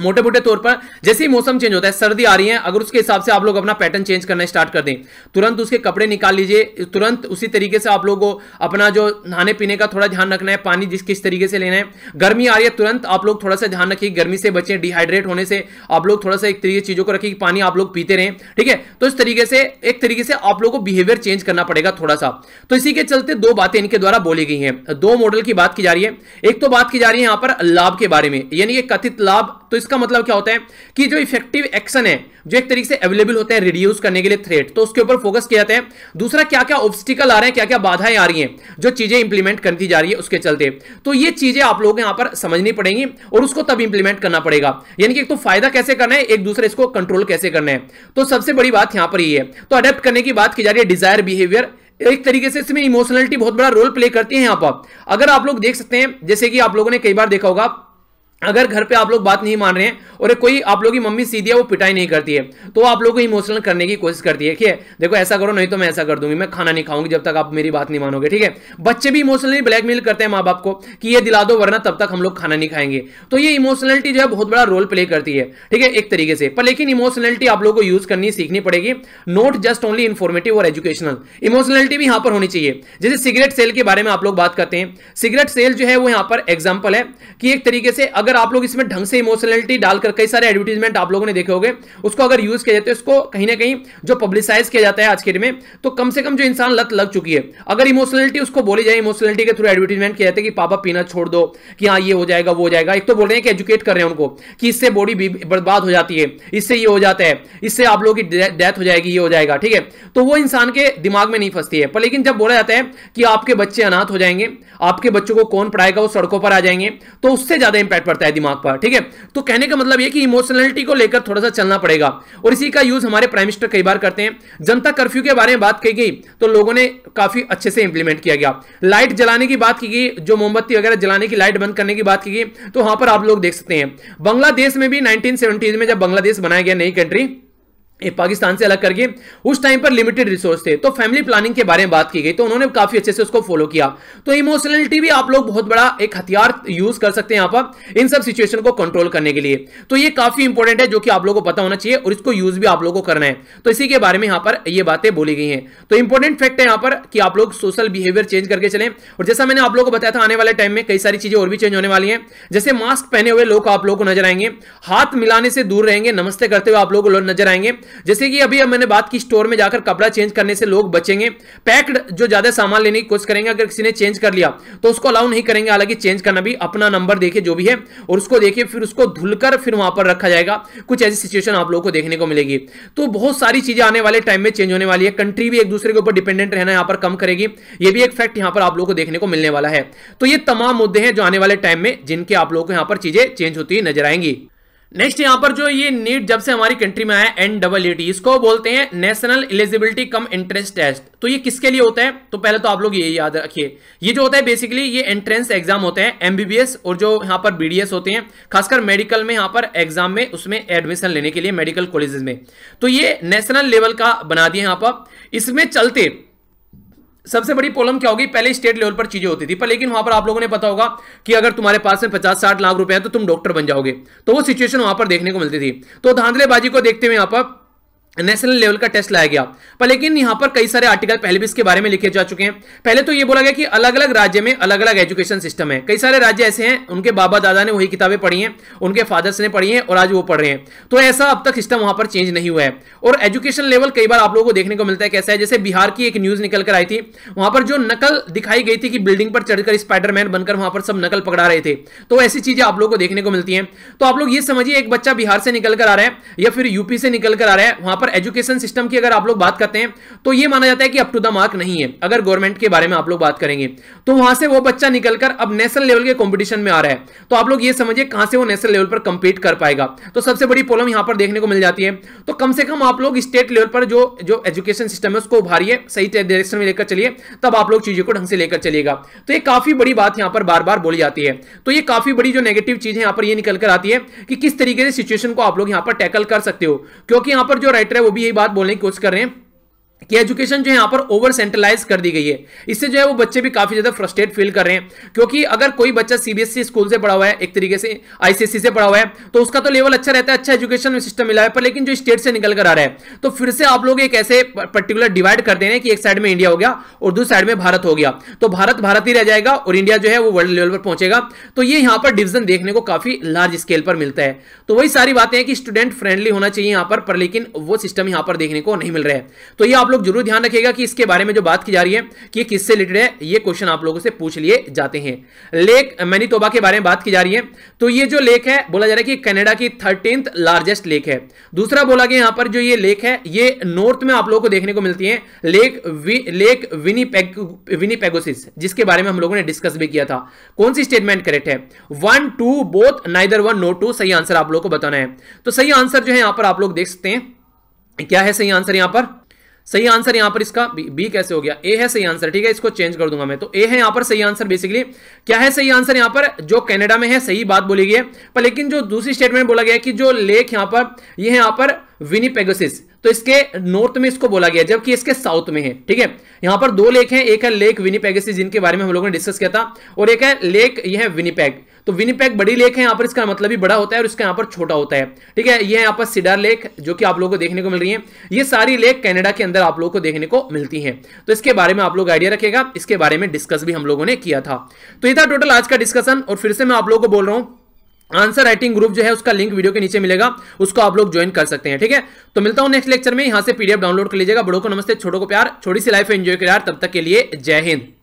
मोटे मोटे तौर पर जैसे ही मौसम चेंज होता है सर्दी आ रही है अगर उसके हिसाब से आप लोग अपना पैटर्न चेंज करना स्टार्ट कर दें तुरंत उसके कपड़े निकाल लीजिए तुरंत उसी तरीके से आप लोगों को अपना जो नहाने पीने का थोड़ा ध्यान रखना है पानी जिस किस तरीके से लेना है गर्मी आ रही है तुरंत आप लोग थोड़ा सा ध्यान रखिए गर्मी से बचें डिहाइड्रेट होने से आप लोग थोड़ा सा एक तरीके चीज़ों को रखिए पानी आप लोग पीते रहें ठीक है तो इस तरीके से एक तरीके से आप लोग को बिहेवियर चेंज करना पड़ेगा थोड़ा सा तो इसी के चलते दो बातें इनके द्वारा बोली गई हैं दो मॉडल की बात की जा रही है एक तो बात की जा रही है यहाँ पर लाभ के बारे में यानी कि कथित लाभ तो इसका मतलब क्या होता है कि जो इफेक्टिव एक्शन है जो एक तरीके से अवेलेबल होते हैं रिड्यूस करने के लिए थ्रेट तो उसके ऊपर फोकस किया जाता है दूसरा क्या क्या ऑब्स्टिकल आ रहे हैं क्या क्या बाधाएं आ रही हैं जो चीजें इंप्लीमेंट करती जा रही है उसके चलते तो ये चीजें आप लोगों को यहां पर समझनी पड़ेगी और उसको तब इंप्लीमेंट करना पड़ेगा यानी कि एक तो फायदा कैसे करना है एक दूसरे इसको कंट्रोल कैसे करना है तो सबसे बड़ी बात यहां पर ये है तो अडेप्ट करने की बात की जा रही है डिजायर बिहेवियर एक तरीके से इसमें इमोशनलिटी बहुत बड़ा रोल प्ले करती है यहां पर अगर आप लोग देख सकते हैं जैसे कि आप लोगों ने कई बार देखा होगा अगर घर पे आप लोग बात नहीं मान रहे हैं और कोई आप लोगों की मम्मी सीधी है वो पिटाई नहीं करती है तो आप लोग को इमोशनल करने की कोशिश करती है ठीक है देखो ऐसा करो नहीं तो मैं ऐसा कर दूंगी मैं खाना नहीं खाऊंगी जब तक आप मेरी बात नहीं मानोगे ठीक है बच्चे भी इमोशनली ब्लैकमेल करते हैं माँ बाप को कि ये दिला दो वरना तब तक हम लोग खाना नहीं खाएंगे तो ये इमोशनलिटी जो है बहुत बड़ा रोल प्ले करती है ठीक है एक तरीके से पर लेकिन इमोशनलिटी आप लोग को यूज करनी सीखनी पड़ेगी नॉट जस्ट ओनली इन्फॉर्मेटिव और एजुकेशनल इमोशनलिटी भी यहां पर होनी चाहिए जैसे सिगरेट सेल के बारे में आप लोग बात करते हैं सिगरेट सेल जो है वो यहां पर एग्जाम्पल है कि एक तरीके से अगर अगर आप लोग इसमें ढंग से इमोशनलिटी डालकर कई सारे एडवर्टीजमेंट आप लोगों ने देखे होंगे उसको अगर यूज किया जाए तो इसको कहीं ना कहीं जो पब्लिसाइज किया जाता है आज के डेट में तो कम से कम जो इंसान लत लग चुकी है अगर इमोशनलिटी उसको बोली जाए इमोशनलिटी के थ्रू एडवर्टीजमेंट किया जाता है कि पापा पीना छोड़ दो कि हाँ ये हो जाएगा वो हो जाएगा एक तो बोल रहे हैं कि एजुकेट कर रहे हैं उनको कि इससे बॉडी बर्बाद हो जाती है इससे ये हो जाता है इससे आप लोगों की डेथ हो जाएगी ये हो जाएगा ठीक है तो वो इंसान के दिमाग में नहीं फंसती है पर लेकिन जब बोला जाता है कि आपके बच्चे अनाथ हो जाएंगे आपके बच्चों को कौन पढ़ाएगा वो सड़कों पर आ जाएंगे तो उससे ज्यादा इंपैक्ट पड़ता है सकता है दिमाग पर ठीक है तो कहने का मतलब ये कि इमोशनलिटी को लेकर थोड़ा सा चलना पड़ेगा और इसी का यूज हमारे प्राइम मिनिस्टर कई बार करते हैं जनता कर्फ्यू के बारे में बात की गई तो लोगों ने काफी अच्छे से इंप्लीमेंट किया गया लाइट जलाने की बात की गई जो मोमबत्ती वगैरह जलाने की लाइट बंद करने की बात की गई तो वहां पर आप लोग देख सकते हैं बांग्लादेश में भी नाइनटीन में जब बांग्लादेश बनाया गया नई कंट्री पाकिस्तान से अलग करके उस टाइम पर लिमिटेड रिसोर्स थे तो फैमिली प्लानिंग के बारे में बात की गई तो उन्होंने काफी अच्छे से उसको फॉलो किया तो इमोशनलिटी भी आप लोग बहुत बड़ा एक हथियार यूज कर सकते हैं यहाँ पर इन सब सिचुएशन को कंट्रोल करने के लिए तो ये काफी इंपॉर्टेंट है जो कि आप लोगों को पता होना चाहिए और इसको यूज भी आप लोगों को करना है तो इसी के बारे में यहां पर यह बातें बोली गई तो है तो इंपॉर्टेंट फैक्ट है यहां पर कि आप लोग सोशल बिहेवियर चेंज करके चले और जैसा मैंने आप लोगों को बताया था आने वाले टाइम में कई सारी चीजें और भी चेंज होने वाली है जैसे मास्क पहने हुए लोग आप लोगों को नजर आएंगे हाथ मिलाने से दूर रहेंगे नमस्ते करते हुए आप लोग नजर आएंगे जैसे कि अभी मैंने बात की स्टोर में जाकर कपड़ा चेंज करने से लोग बचेंगे पैक्ड जो ज्यादा सामान लेने की कोशिश करेंगे अगर किसी ने चेंज कर लिया तो उसको अलाउ नहीं करेंगे हालांकि चेंज करना भी अपना नंबर देखे जो भी है और उसको देखिए फिर उसको धुलकर फिर वहां पर रखा जाएगा कुछ ऐसी सिचुएशन आप लोगों को देखने को मिलेगी तो बहुत सारी चीजें आने वाले टाइम में चेंज होने वाली है कंट्री भी एक दूसरे के ऊपर डिपेंडेंट रहना यहां पर कम करेगी ये भी एक फैक्ट यहां पर आप लोगों को देखने को मिलने वाला है तो ये तमाम मुद्दे हैं जो आने वाले टाइम में जिनके आप लोगों को यहां पर चीजें चेंज होती नजर आएंगी नेक्स्ट यहां पर जो ये नीट जब से हमारी कंट्री में आया एन डबल इसको बोलते हैं national eligibility cum entrance test तो ये किसके लिए होता है तो पहले तो आप लोग ये याद रखिए ये जो होता है बेसिकली ये एंट्रेंस एग्जाम होते हैं एमबीबीएस और जो यहां पर बीडीएस होते हैं खासकर मेडिकल में यहां पर एग्जाम में उसमें एडमिशन लेने के लिए मेडिकल कॉलेजेस में तो ये नेशनल लेवल का बना दिया यहां पर इसमें चलते सबसे बड़ी प्रॉब्लम क्या होगी पहले स्टेट लेवल पर चीजें होती थी पर लेकिन वहां पर आप लोगों ने पता होगा कि अगर तुम्हारे पास में पचास साठ लाख रुपए हैं तो तुम डॉक्टर बन जाओगे तो वो सिचुएशन वहां पर देखने को मिलती थी तो धांधलेबाजी को देखते हुए यहां पर नेशनल लेवल का टेस्ट लाया गया पर लेकिन यहां पर कई सारे आर्टिकल पहले भी इसके बारे में लिखे जा चुके हैं पहले तो ये बोला गया कि अलग अलग राज्य में अलग अलग एजुकेशन सिस्टम है कई सारे राज्य ऐसे हैं उनके बाबा दादा ने वही किताबें पढ़ी हैं उनके फादर्स ने पढ़ी हैं और आज वो पढ़ रहे हैं तो ऐसा अब तक सिस्टम वहां पर चेंज नहीं हुआ है और एजुकेशन लेवल कई बार आप लोगों को देखने को मिलता है कैसा है जैसे बिहार की एक न्यूज निकल कर आई थी वहां पर जो नकल दिखाई गई थी कि बिल्डिंग पर चढ़कर स्पाइडरमैन बनकर वहां पर सब नकल पकड़ा रहे थे तो ऐसी चीजें आप लोग को देखने को मिलती है तो आप लोग ये समझिए एक बच्चा बिहार से निकल कर आ रहा है या फिर यूपी से निकल कर आ रहा है वहां पर एजुकेशन सिस्टम की अगर आप लोग बात करते हैं तो ये माना जाता है कि अप टू द मार्क नहीं है अगर गवर्नमेंट के बारे में आप लोग बात करेंगे तो वहां से वो बच्चा निकलकर अब नेशनल लेवल के कॉम्पिटिशन में आ रहा है तो आप लोग ये समझिए कहां से वो नेशनल लेवल पर कंपीट कर पाएगा तो सबसे बड़ी प्रॉब्लम यहां पर देखने को मिल जाती है तो कम से कम आप लोग स्टेट लेवल पर जो जो एजुकेशन सिस्टम है उसको उभारिए सही डायरेक्शन में लेकर चलिए तब आप लोग चीजों को ढंग से लेकर चलिएगा तो ये काफी बड़ी बात यहां पर बार बार बोली जाती है तो ये काफी बड़ी जो नेगेटिव चीज है यहां पर ये निकल कर आती है कि किस तरीके से सिचुएशन को आप लोग यहां पर टैकल कर सकते हो क्योंकि यहां पर जो राइट डायरेक्टर है वो भी यही बात बोलने की कोशिश कर रहे हैं कि एजुकेशन जो है यहाँ पर ओवर सेंट्रलाइज कर दी गई है इससे जो है वो बच्चे भी काफी ज्यादा फ्रस्ट्रेट फील कर रहे हैं क्योंकि अगर कोई बच्चा सीबीएसई स्कूल e से पढ़ा हुआ है एक तरीके से आईसीएससी e से पढ़ा हुआ है तो उसका तो लेवल अच्छा रहता है अच्छा एजुकेशन सिस्टम मिला है पर लेकिन जो स्टेट से निकल कर आ रहा है तो फिर से आप लोग एक ऐसे पर्टिकुलर डिवाइड कर देने कि एक साइड में इंडिया हो गया और दूसरी साइड में भारत हो गया तो भारत भारत ही रह जाएगा और इंडिया जो है वो वर्ल्ड लेवल पर पहुंचेगा तो ये यहाँ पर डिविजन देखने को काफी लार्ज स्केल पर मिलता है तो वही सारी बातें हैं कि स्टूडेंट फ्रेंडली होना चाहिए यहाँ पर लेकिन वो सिस्टम यहाँ पर देखने को नहीं मिल रहा है तो ये आप लोग जरूर ध्यान रखिएगा कि इसके बारे में जो बात की जा रही है कि किससे रिलेटेड है ये क्वेश्चन आप लोगों से पूछ लिए जाते हैं लेक मैनीतोबा के बारे में बात की जा रही है तो ये जो लेक है बोला जा रहा है कि कनाडा की थर्टींथ लार्जेस्ट लेक है दूसरा बोला गया यहां पर जो ये लेक है ये नॉर्थ में आप लोगों को देखने को मिलती है लेक वि, लेक विनीपेग विनीपेगोसिस जिसके बारे में हम लोगों ने डिस्कस भी किया था कौन सी स्टेटमेंट करेक्ट है one two both neither one no two सही आंसर आप लोग को बताना है तो सही आंसर जो है यहां पर आप लोग देख सकते हैं क्या है सही आंसर यहां पर सही आंसर यहां पर इसका बी, बी कैसे हो गया ए है सही आंसर ठीक है इसको चेंज कर दूंगा मैं तो ए है यहां पर सही आंसर बेसिकली क्या है सही आंसर यहां पर जो कनाडा में है सही बात बोली गई है पर लेकिन जो दूसरी स्टेटमेंट बोला गया है कि जो लेक यहां पर ये यह है यहां पर विनीपेगोसिस तो इसके नॉर्थ में इसको बोला गया जबकि इसके साउथ में है ठीक है यहां पर दो लेक है एक है लेक विनीपेगसिस जिनके बारे में हम लोगों ने डिस्कस किया था और एक है लेक यह है विनीपेग तो विनीपैक बड़ी लेक है यहाँ पर इसका मतलब भी बड़ा होता है और इसका यहाँ पर छोटा होता है ठीक है ये यहाँ पर सिडार लेक जो कि आप लोगों को देखने को मिल रही है ये सारी लेक कैनेडा के अंदर आप लोगों को देखने को मिलती है तो इसके बारे में आप लोग आइडिया रखेगा इसके बारे में डिस्कस भी हम लोगों ने किया था तो ये था टोटल आज का डिस्कशन और फिर से मैं आप लोगों को बोल रहा हूँ आंसर राइटिंग ग्रुप जो है उसका लिंक वीडियो के नीचे मिलेगा उसको आप लोग ज्वाइन कर सकते हैं ठीक है तो मिलता हूं नेक्स्ट लेक्चर में यहां से पीडीएफ डाउनलोड कर लीजिएगा बड़ों को नमस्ते छोटों को प्यार छोटी सी लाइफ एंजॉय कर यार तब तक के लिए जय हिंद